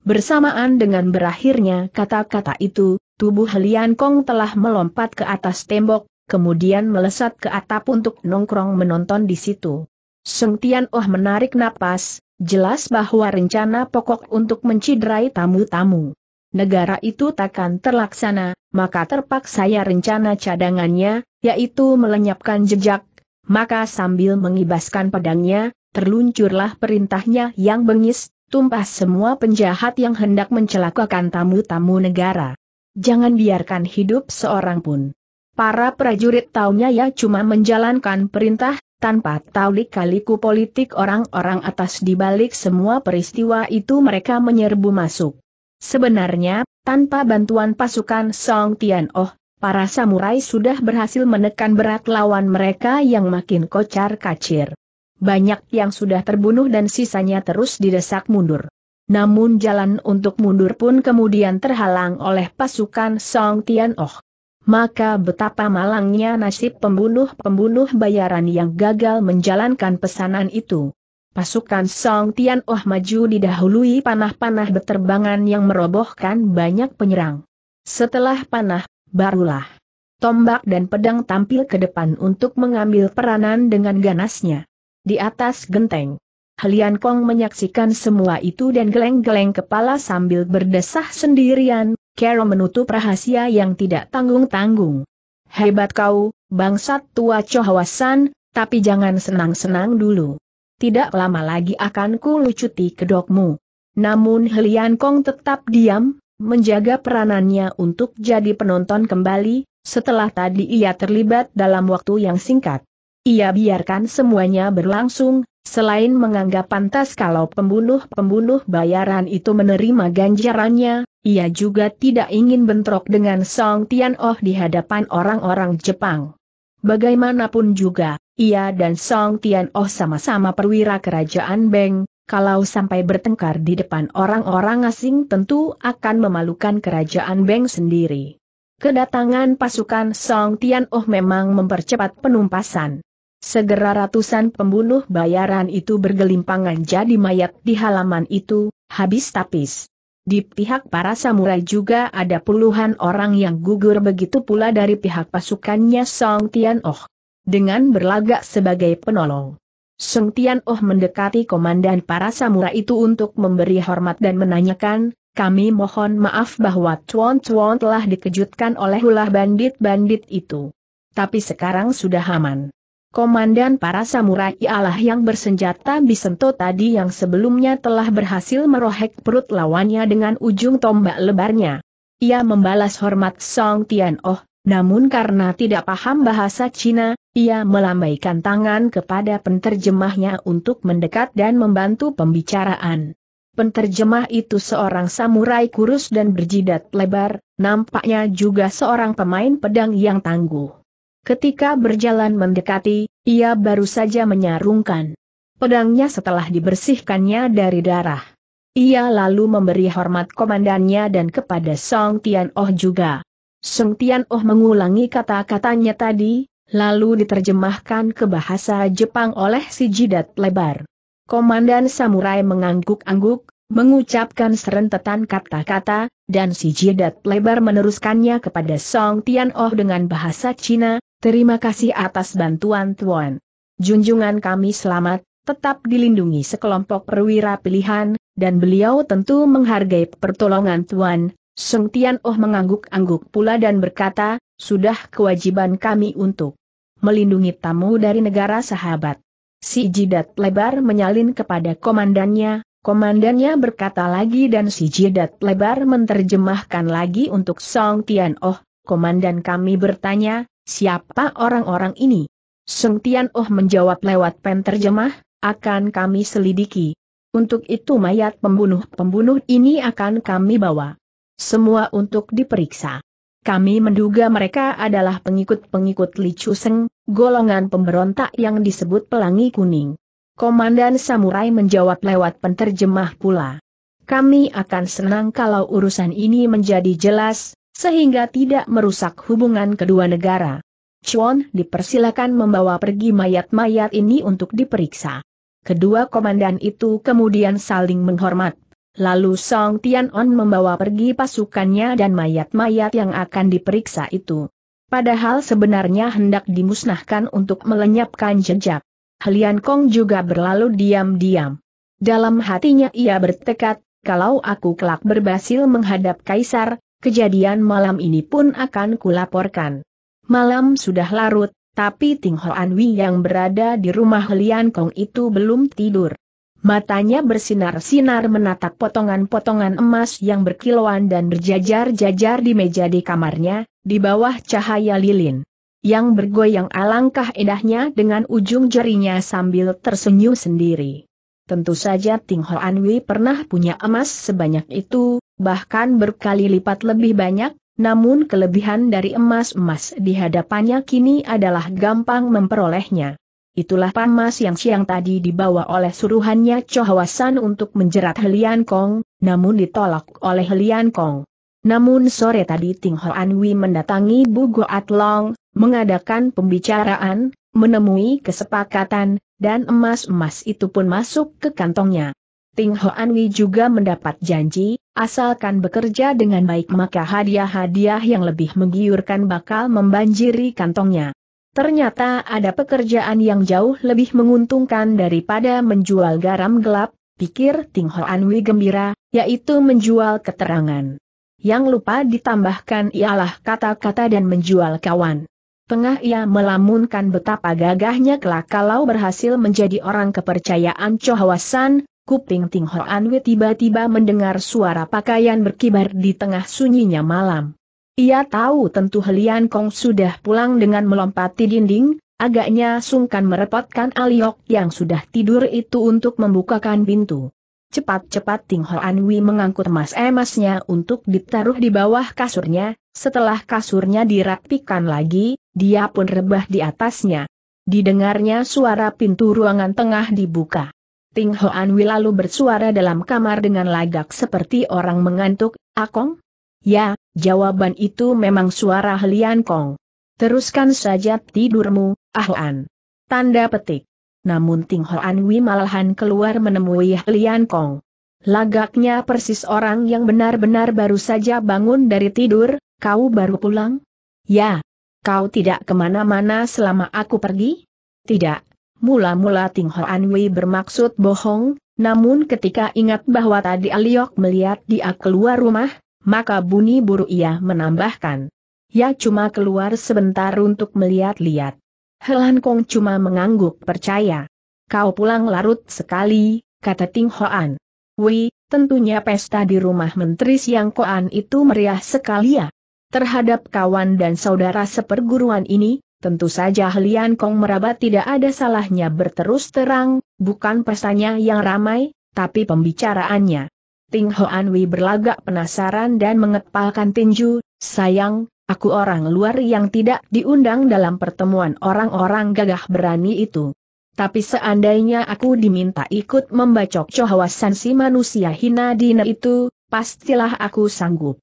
Bersamaan dengan berakhirnya kata-kata itu, tubuh Helian Kong telah melompat ke atas tembok, kemudian melesat ke atap untuk nongkrong menonton di situ. Seng Tian Oh menarik napas, jelas bahwa rencana pokok untuk menciderai tamu-tamu negara itu takkan terlaksana, maka terpaksa ya rencana cadangannya, yaitu melenyapkan jejak, maka sambil mengibaskan pedangnya, terluncurlah perintahnya yang bengis, tumpah semua penjahat yang hendak mencelakakan tamu-tamu negara. Jangan biarkan hidup seorang pun. Para prajurit taunya ya cuma menjalankan perintah, tanpa tahu kaliku politik orang-orang atas dibalik semua peristiwa itu mereka menyerbu masuk. Sebenarnya, tanpa bantuan pasukan Song Tian Oh, para samurai sudah berhasil menekan berat lawan mereka yang makin kocar kacir. Banyak yang sudah terbunuh dan sisanya terus didesak mundur. Namun jalan untuk mundur pun kemudian terhalang oleh pasukan Song Tian Oh maka betapa malangnya nasib pembunuh-pembunuh bayaran yang gagal menjalankan pesanan itu. Pasukan Song Tian Oh maju didahului panah-panah beterbangan yang merobohkan banyak penyerang. Setelah panah, barulah tombak dan pedang tampil ke depan untuk mengambil peranan dengan ganasnya. Di atas genteng, Helian Kong menyaksikan semua itu dan geleng-geleng kepala sambil berdesah sendirian, Kero menutup rahasia yang tidak tanggung-tanggung. Hebat kau, bangsat tua cohawasan, tapi jangan senang-senang dulu. Tidak lama lagi akan ku lucuti kedokmu. Namun Helian Kong tetap diam, menjaga peranannya untuk jadi penonton kembali, setelah tadi ia terlibat dalam waktu yang singkat. Ia biarkan semuanya berlangsung, selain menganggap pantas kalau pembunuh-pembunuh bayaran itu menerima ganjarannya, ia juga tidak ingin bentrok dengan Song Tian Oh di hadapan orang-orang Jepang. Bagaimanapun juga, ia dan Song Tian Oh sama-sama perwira kerajaan Beng, kalau sampai bertengkar di depan orang-orang asing tentu akan memalukan kerajaan Beng sendiri. Kedatangan pasukan Song Tian Oh memang mempercepat penumpasan. Segera ratusan pembunuh bayaran itu bergelimpangan jadi mayat di halaman itu, habis tapis. Di pihak para samurai juga ada puluhan orang yang gugur begitu pula dari pihak pasukannya Song Tian Oh. Dengan berlagak sebagai penolong. Song Tian Oh mendekati komandan para samurai itu untuk memberi hormat dan menanyakan, kami mohon maaf bahwa Chuan Chuan telah dikejutkan oleh ulah bandit-bandit itu. Tapi sekarang sudah aman. Komandan para samurai ialah yang bersenjata Bisento tadi yang sebelumnya telah berhasil merohek perut lawannya dengan ujung tombak lebarnya. Ia membalas hormat Song Tian Oh, namun karena tidak paham bahasa Cina, ia melambaikan tangan kepada penterjemahnya untuk mendekat dan membantu pembicaraan. Penterjemah itu seorang samurai kurus dan berjidat lebar, nampaknya juga seorang pemain pedang yang tangguh. Ketika berjalan mendekati, ia baru saja menyarungkan pedangnya setelah dibersihkannya dari darah. Ia lalu memberi hormat komandannya dan kepada Song Tian Oh juga. Song Tian Oh mengulangi kata-katanya tadi, lalu diterjemahkan ke bahasa Jepang oleh si jidat lebar. Komandan samurai mengangguk-angguk, mengucapkan serentetan kata-kata, dan si jidat lebar meneruskannya kepada Song Tian Oh dengan bahasa Cina, Terima kasih atas bantuan Tuan. Junjungan kami selamat, tetap dilindungi sekelompok perwira pilihan, dan beliau tentu menghargai pertolongan Tuan. Seng Tian Oh mengangguk-angguk pula dan berkata, sudah kewajiban kami untuk melindungi tamu dari negara sahabat. Si jidat lebar menyalin kepada komandannya, komandannya berkata lagi dan si jidat lebar menerjemahkan lagi untuk Song Tian Oh, komandan kami bertanya, Siapa orang-orang ini? Sung Tian Oh menjawab lewat penterjemah, akan kami selidiki. Untuk itu mayat pembunuh-pembunuh ini akan kami bawa. Semua untuk diperiksa. Kami menduga mereka adalah pengikut-pengikut Li Seng, golongan pemberontak yang disebut Pelangi Kuning. Komandan Samurai menjawab lewat penterjemah pula. Kami akan senang kalau urusan ini menjadi jelas, sehingga tidak merusak hubungan kedua negara. Chuan dipersilakan membawa pergi mayat-mayat ini untuk diperiksa. Kedua komandan itu kemudian saling menghormat. Lalu Song Tianon membawa pergi pasukannya dan mayat-mayat yang akan diperiksa itu. Padahal sebenarnya hendak dimusnahkan untuk melenyapkan jejak. Helian Kong juga berlalu diam-diam. Dalam hatinya ia bertekad, kalau aku kelak berhasil menghadap kaisar, Kejadian malam ini pun akan kulaporkan. Malam sudah larut, tapi Ting Hoan Wi yang berada di rumah Lian Kong itu belum tidur. Matanya bersinar-sinar menatap potongan-potongan emas yang berkilauan dan berjajar-jajar di meja di kamarnya, di bawah cahaya lilin. Yang bergoyang alangkah indahnya dengan ujung jarinya sambil tersenyum sendiri. Tentu saja Ting Hoan pernah punya emas sebanyak itu, bahkan berkali lipat lebih banyak, namun kelebihan dari emas-emas di hadapannya kini adalah gampang memperolehnya. Itulah pangmas yang siang tadi dibawa oleh suruhannya Chohawasan untuk menjerat Helian Kong, namun ditolak oleh Helian Kong. Namun sore tadi Ting Ho anwi mendatangi Bu Goat Long, mengadakan pembicaraan, menemui kesepakatan, dan emas-emas itu pun masuk ke kantongnya. Ting Ho anwi juga mendapat janji, Asalkan bekerja dengan baik maka hadiah-hadiah yang lebih menggiurkan bakal membanjiri kantongnya. Ternyata ada pekerjaan yang jauh lebih menguntungkan daripada menjual garam gelap, pikir Ting Hoanwi gembira, yaitu menjual keterangan. Yang lupa ditambahkan ialah kata-kata dan menjual kawan. Tengah ia melamunkan betapa gagahnya kelak kalau berhasil menjadi orang kepercayaan Chohwasan, kuping Ting Anwi tiba-tiba mendengar suara pakaian berkibar di tengah sunyinya malam. Ia tahu tentu Helian Kong sudah pulang dengan melompati dinding, agaknya sungkan merepotkan Aliok yang sudah tidur itu untuk membukakan pintu. Cepat-cepat Ting Anwi mengangkut emas emasnya untuk ditaruh di bawah kasurnya, setelah kasurnya dirapikan lagi, dia pun rebah di atasnya. Didengarnya suara pintu ruangan tengah dibuka. Ting Hoan Wi lalu bersuara dalam kamar dengan lagak seperti orang mengantuk, Akong? Ah, ya, jawaban itu memang suara Helian Kong. Teruskan saja tidurmu, Ahoan. Tanda petik. Namun Ting Hoan Wi malahan keluar menemui Helian Kong. Lagaknya persis orang yang benar-benar baru saja bangun dari tidur, kau baru pulang? Ya. Kau tidak kemana-mana selama aku pergi? Tidak. Mula-mula Ting Hoan Wei bermaksud bohong, namun ketika ingat bahwa tadi Aliok melihat dia keluar rumah, maka bunyi buru ia menambahkan. Ya cuma keluar sebentar untuk melihat-lihat. Helan Kong cuma mengangguk percaya. Kau pulang larut sekali, kata Ting Hoan. Wei, tentunya pesta di rumah Menteri Siang Koan itu meriah sekali ya. Terhadap kawan dan saudara seperguruan ini, Tentu saja Helian Kong meraba tidak ada salahnya berterus terang, bukan pesannya yang ramai, tapi pembicaraannya. Ting Ho Anwi berlagak penasaran dan mengepalkan tinju, sayang, aku orang luar yang tidak diundang dalam pertemuan orang-orang gagah berani itu. Tapi seandainya aku diminta ikut membacok cohawasan si manusia hina dina itu, pastilah aku sanggup.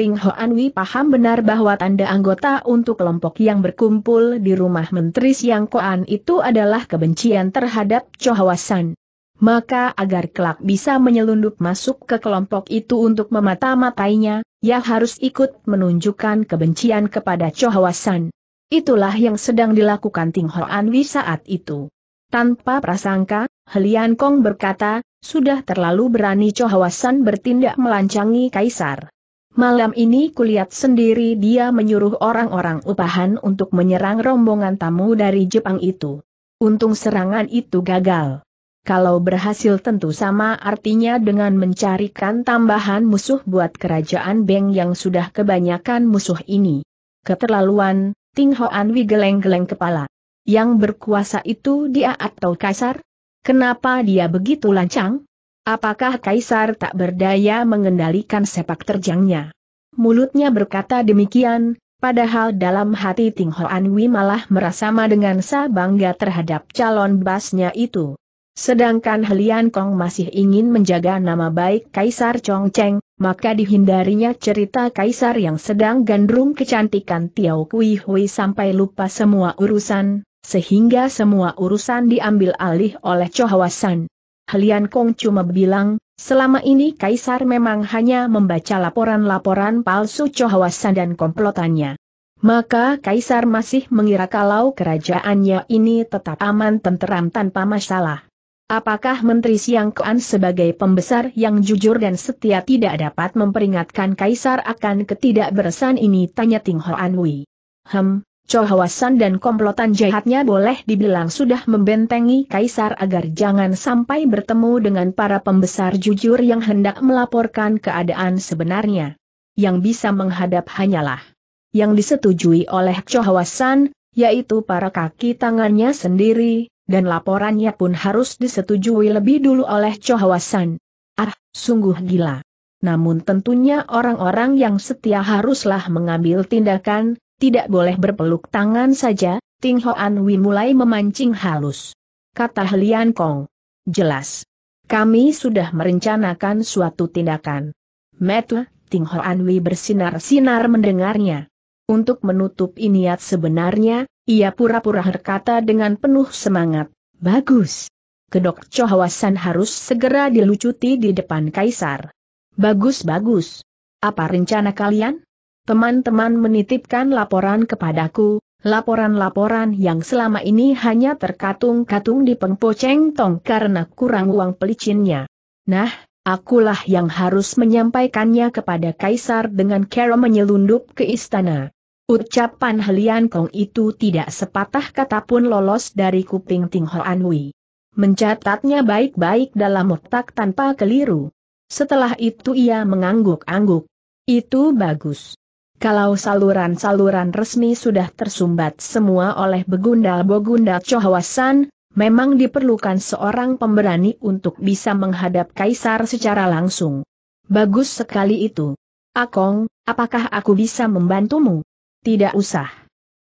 Ting Ho Anwi paham benar bahwa tanda anggota untuk kelompok yang berkumpul di rumah Menteri Siang Koan itu adalah kebencian terhadap Hwasan. Maka agar kelak bisa menyelundup masuk ke kelompok itu untuk memata-matainya, ia harus ikut menunjukkan kebencian kepada Hwasan. Itulah yang sedang dilakukan Ting Ho Anwi saat itu. Tanpa prasangka, Helian Kong berkata, sudah terlalu berani Hwasan bertindak melancangi Kaisar. Malam ini kulihat sendiri dia menyuruh orang-orang upahan untuk menyerang rombongan tamu dari Jepang itu. Untung serangan itu gagal. Kalau berhasil tentu sama artinya dengan mencarikan tambahan musuh buat kerajaan Beng yang sudah kebanyakan musuh ini. Keterlaluan, Ting Hoan Wi geleng-geleng kepala. Yang berkuasa itu dia atau kaisar? Kenapa dia begitu lancang? Apakah Kaisar tak berdaya mengendalikan sepak terjangnya? Mulutnya berkata demikian, padahal dalam hati Ting Hoanwi malah merasa dengan sabangga terhadap calon basnya itu. Sedangkan Helian Kong masih ingin menjaga nama baik Kaisar Chong Cheng, maka dihindarinya cerita Kaisar yang sedang gandrung kecantikan Tiao Kui Hui sampai lupa semua urusan, sehingga semua urusan diambil alih oleh Chohwasan. Helian Kong cuma bilang, selama ini Kaisar memang hanya membaca laporan-laporan palsu Chohawasan dan komplotannya. Maka Kaisar masih mengira kalau kerajaannya ini tetap aman tenteram tanpa masalah. Apakah Menteri Siang Kuan sebagai pembesar yang jujur dan setia tidak dapat memperingatkan Kaisar akan ketidakberesan ini? Tanya Ting Hoan Wei. Hem, Cohawasan dan komplotan jahatnya boleh dibilang sudah membentengi kaisar agar jangan sampai bertemu dengan para pembesar jujur yang hendak melaporkan keadaan sebenarnya. Yang bisa menghadap hanyalah yang disetujui oleh Cohawasan, yaitu para kaki tangannya sendiri, dan laporannya pun harus disetujui lebih dulu oleh Cohawasan. Ah, sungguh gila. Namun tentunya orang-orang yang setia haruslah mengambil tindakan, tidak boleh berpeluk tangan saja, Ting Hoan Wi mulai memancing halus. Kata Helian Kong. Jelas. Kami sudah merencanakan suatu tindakan. Metu, Ting Hoan Wi bersinar-sinar mendengarnya. Untuk menutup niat sebenarnya, ia pura-pura berkata dengan penuh semangat. Bagus. Kedok Chohawasan harus segera dilucuti di depan Kaisar. Bagus-bagus. Apa rencana kalian? Teman-teman menitipkan laporan kepadaku, laporan-laporan yang selama ini hanya terkatung-katung di Pengpo Cheng Tong karena kurang uang pelicinnya. Nah, akulah yang harus menyampaikannya kepada Kaisar dengan cara menyelundup ke istana. Ucapan Helian Kong itu tidak sepatah kata pun lolos dari kuping Ting Ho Anhui. Mencatatnya baik-baik dalam otak tanpa keliru. Setelah itu ia mengangguk-angguk. Itu bagus. Kalau saluran-saluran resmi sudah tersumbat semua oleh begundal-begundal cohawasan, memang diperlukan seorang pemberani untuk bisa menghadap kaisar secara langsung. Bagus sekali itu. Akong, apakah aku bisa membantumu? Tidak usah.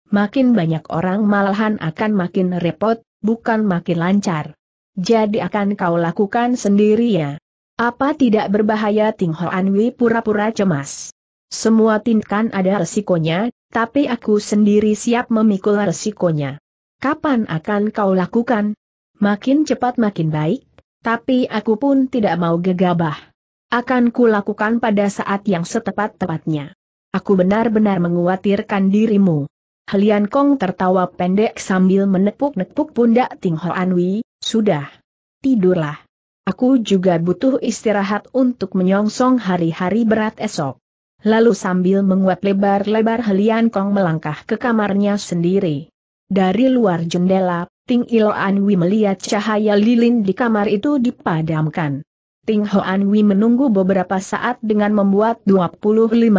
Makin banyak orang malahan akan makin repot, bukan makin lancar. Jadi akan kau lakukan sendiri ya. Apa tidak berbahaya Ting Hoan Wei pura-pura cemas? Semua tindakan ada resikonya, tapi aku sendiri siap memikul resikonya. Kapan akan kau lakukan? Makin cepat makin baik, tapi aku pun tidak mau gegabah. Akan ku lakukan pada saat yang setepat-tepatnya. Aku benar-benar menguatirkan dirimu. Helian Kong tertawa pendek sambil menepuk-nepuk pundak Ting Ho Anwi. sudah. Tidurlah. Aku juga butuh istirahat untuk menyongsong hari-hari berat esok. Lalu sambil menguap lebar-lebar Helian Kong melangkah ke kamarnya sendiri. Dari luar jendela, Ting Ilo Anwi melihat cahaya lilin di kamar itu dipadamkan. Ting Ho Anwi menunggu beberapa saat dengan membuat 25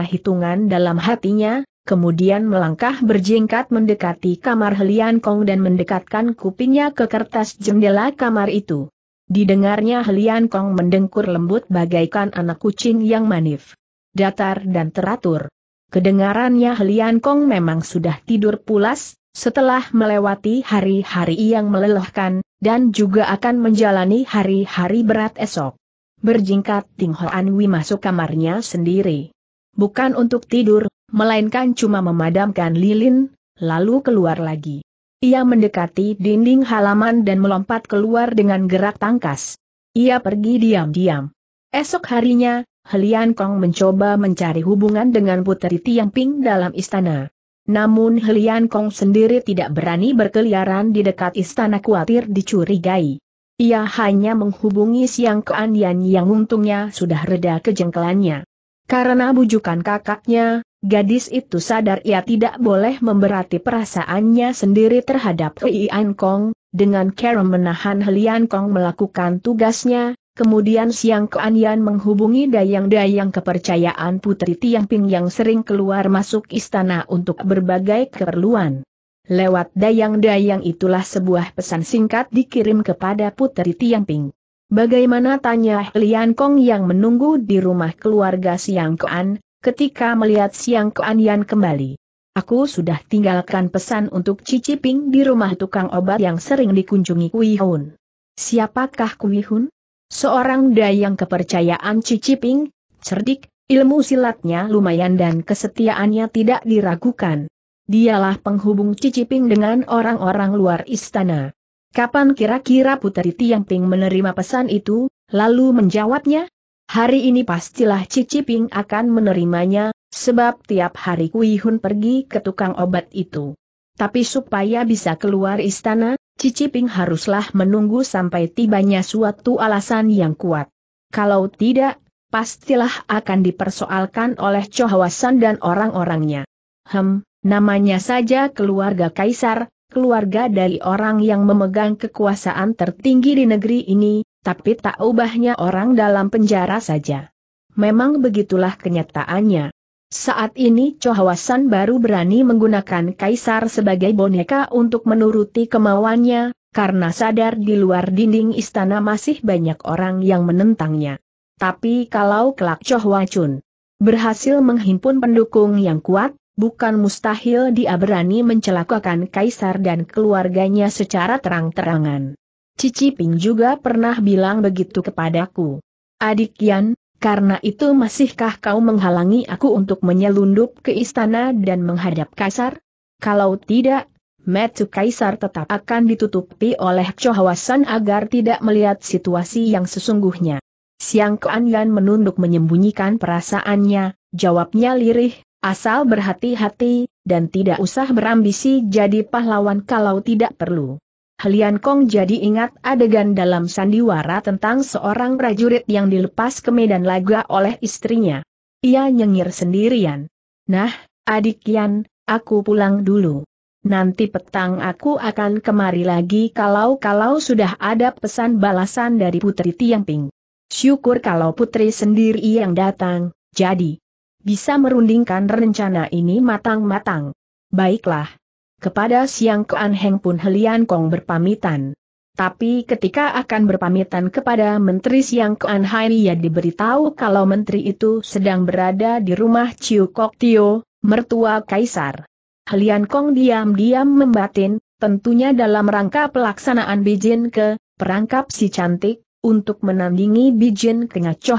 hitungan dalam hatinya, kemudian melangkah berjingkat mendekati kamar Helian Kong dan mendekatkan kupingnya ke kertas jendela kamar itu. Didengarnya Helian Kong mendengkur lembut bagaikan anak kucing yang manif datar dan teratur. Kedengarannya Helian Kong memang sudah tidur pulas, setelah melewati hari-hari yang melelahkan, dan juga akan menjalani hari-hari berat esok. Berjingkat Ting Anwi masuk kamarnya sendiri. Bukan untuk tidur, melainkan cuma memadamkan lilin, lalu keluar lagi. Ia mendekati dinding halaman dan melompat keluar dengan gerak tangkas. Ia pergi diam-diam. Esok harinya, Helian Kong mencoba mencari hubungan dengan Putri Tiang Ping dalam istana. Namun Helian Kong sendiri tidak berani berkeliaran di dekat istana khawatir dicurigai. Ia hanya menghubungi Siang Keandian yang untungnya sudah reda kejengkelannya. Karena bujukan kakaknya, gadis itu sadar ia tidak boleh memberati perasaannya sendiri terhadap Helian Kong, dengan cara menahan Helian Kong melakukan tugasnya, Kemudian Siang Keanian menghubungi dayang-dayang kepercayaan Putri Tiangping yang sering keluar masuk istana untuk berbagai keperluan. Lewat dayang-dayang itulah sebuah pesan singkat dikirim kepada Putri Tiangping. Bagaimana tanya Lian Kong yang menunggu di rumah keluarga Siang Kean, ketika melihat Siang Keanian kembali. Aku sudah tinggalkan pesan untuk Cici Ping di rumah tukang obat yang sering dikunjungi Kui Hun. Siapakah Kui Hun? Seorang dayang kepercayaan Ciciping, cerdik, ilmu silatnya lumayan dan kesetiaannya tidak diragukan. Dialah penghubung Ciciping dengan orang-orang luar istana. Kapan kira-kira Putri Tiangping menerima pesan itu, lalu menjawabnya? Hari ini pastilah Ciciping akan menerimanya, sebab tiap hari Kuihun pergi ke tukang obat itu. Tapi supaya bisa keluar istana, Ciciping haruslah menunggu sampai tibanya suatu alasan yang kuat. Kalau tidak, pastilah akan dipersoalkan oleh Chohawasan dan orang-orangnya. Hem, namanya saja keluarga kaisar, keluarga dari orang yang memegang kekuasaan tertinggi di negeri ini, tapi tak ubahnya orang dalam penjara saja. Memang begitulah kenyataannya. Saat ini Chohawasan baru berani menggunakan Kaisar sebagai boneka untuk menuruti kemauannya, karena sadar di luar dinding istana masih banyak orang yang menentangnya. Tapi kalau kelak Cohwacun berhasil menghimpun pendukung yang kuat, bukan mustahil dia berani mencelakakan Kaisar dan keluarganya secara terang-terangan. Cici Ping juga pernah bilang begitu kepadaku. Adik Yan, karena itu masihkah kau menghalangi aku untuk menyelundup ke istana dan menghadap kaisar? Kalau tidak, metu kaisar tetap akan ditutupi oleh cohawasan agar tidak melihat situasi yang sesungguhnya. Siang Yan menunduk menyembunyikan perasaannya, jawabnya lirih, asal berhati-hati, dan tidak usah berambisi jadi pahlawan kalau tidak perlu. Helian Kong jadi ingat adegan dalam sandiwara tentang seorang prajurit yang dilepas ke medan laga oleh istrinya. Ia nyengir sendirian. Nah, adik Yan, aku pulang dulu. Nanti petang aku akan kemari lagi kalau-kalau sudah ada pesan balasan dari Putri Tiangping. Syukur kalau Putri sendiri yang datang, jadi bisa merundingkan rencana ini matang-matang. Baiklah, kepada Siang Ke Heng pun Helian Kong berpamitan. Tapi ketika akan berpamitan kepada Menteri Siang Kuan Hai ia diberitahu kalau Menteri itu sedang berada di rumah Chiu Kok Tio, mertua Kaisar. Helian Kong diam-diam membatin, tentunya dalam rangka pelaksanaan Bijin ke, perangkap si cantik, untuk menandingi Bijin ke Ngaco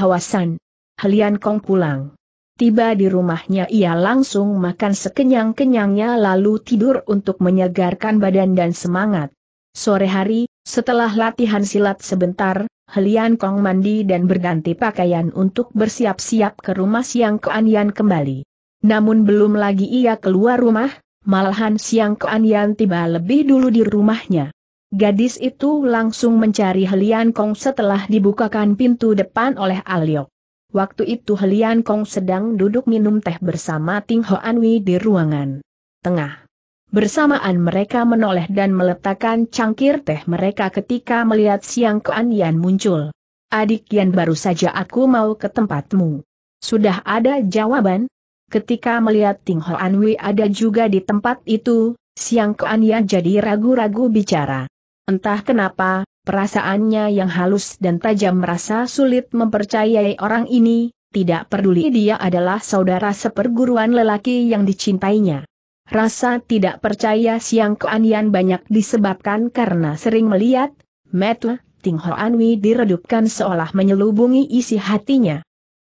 Helian Kong pulang. Tiba di rumahnya ia langsung makan sekenyang-kenyangnya lalu tidur untuk menyegarkan badan dan semangat. Sore hari, setelah latihan silat sebentar, Helian Kong mandi dan berganti pakaian untuk bersiap-siap ke rumah Siang Keanian kembali. Namun belum lagi ia keluar rumah, malahan Siang Keanian tiba lebih dulu di rumahnya. Gadis itu langsung mencari Helian Kong setelah dibukakan pintu depan oleh Aliok. Waktu itu Helian Kong sedang duduk minum teh bersama Ting Hoan Wei di ruangan tengah. Bersamaan mereka menoleh dan meletakkan cangkir teh mereka ketika melihat Siang Kuan Yan muncul. Adik Yan baru saja aku mau ke tempatmu. Sudah ada jawaban? Ketika melihat Ting Hoan Wei ada juga di tempat itu, Siang Kuan Yan jadi ragu-ragu bicara. Entah kenapa, Perasaannya yang halus dan tajam merasa sulit mempercayai orang ini, tidak peduli dia adalah saudara seperguruan lelaki yang dicintainya. Rasa tidak percaya Siang Keanian banyak disebabkan karena sering melihat, Metu, Ting Hoan Anwi diredupkan seolah menyelubungi isi hatinya.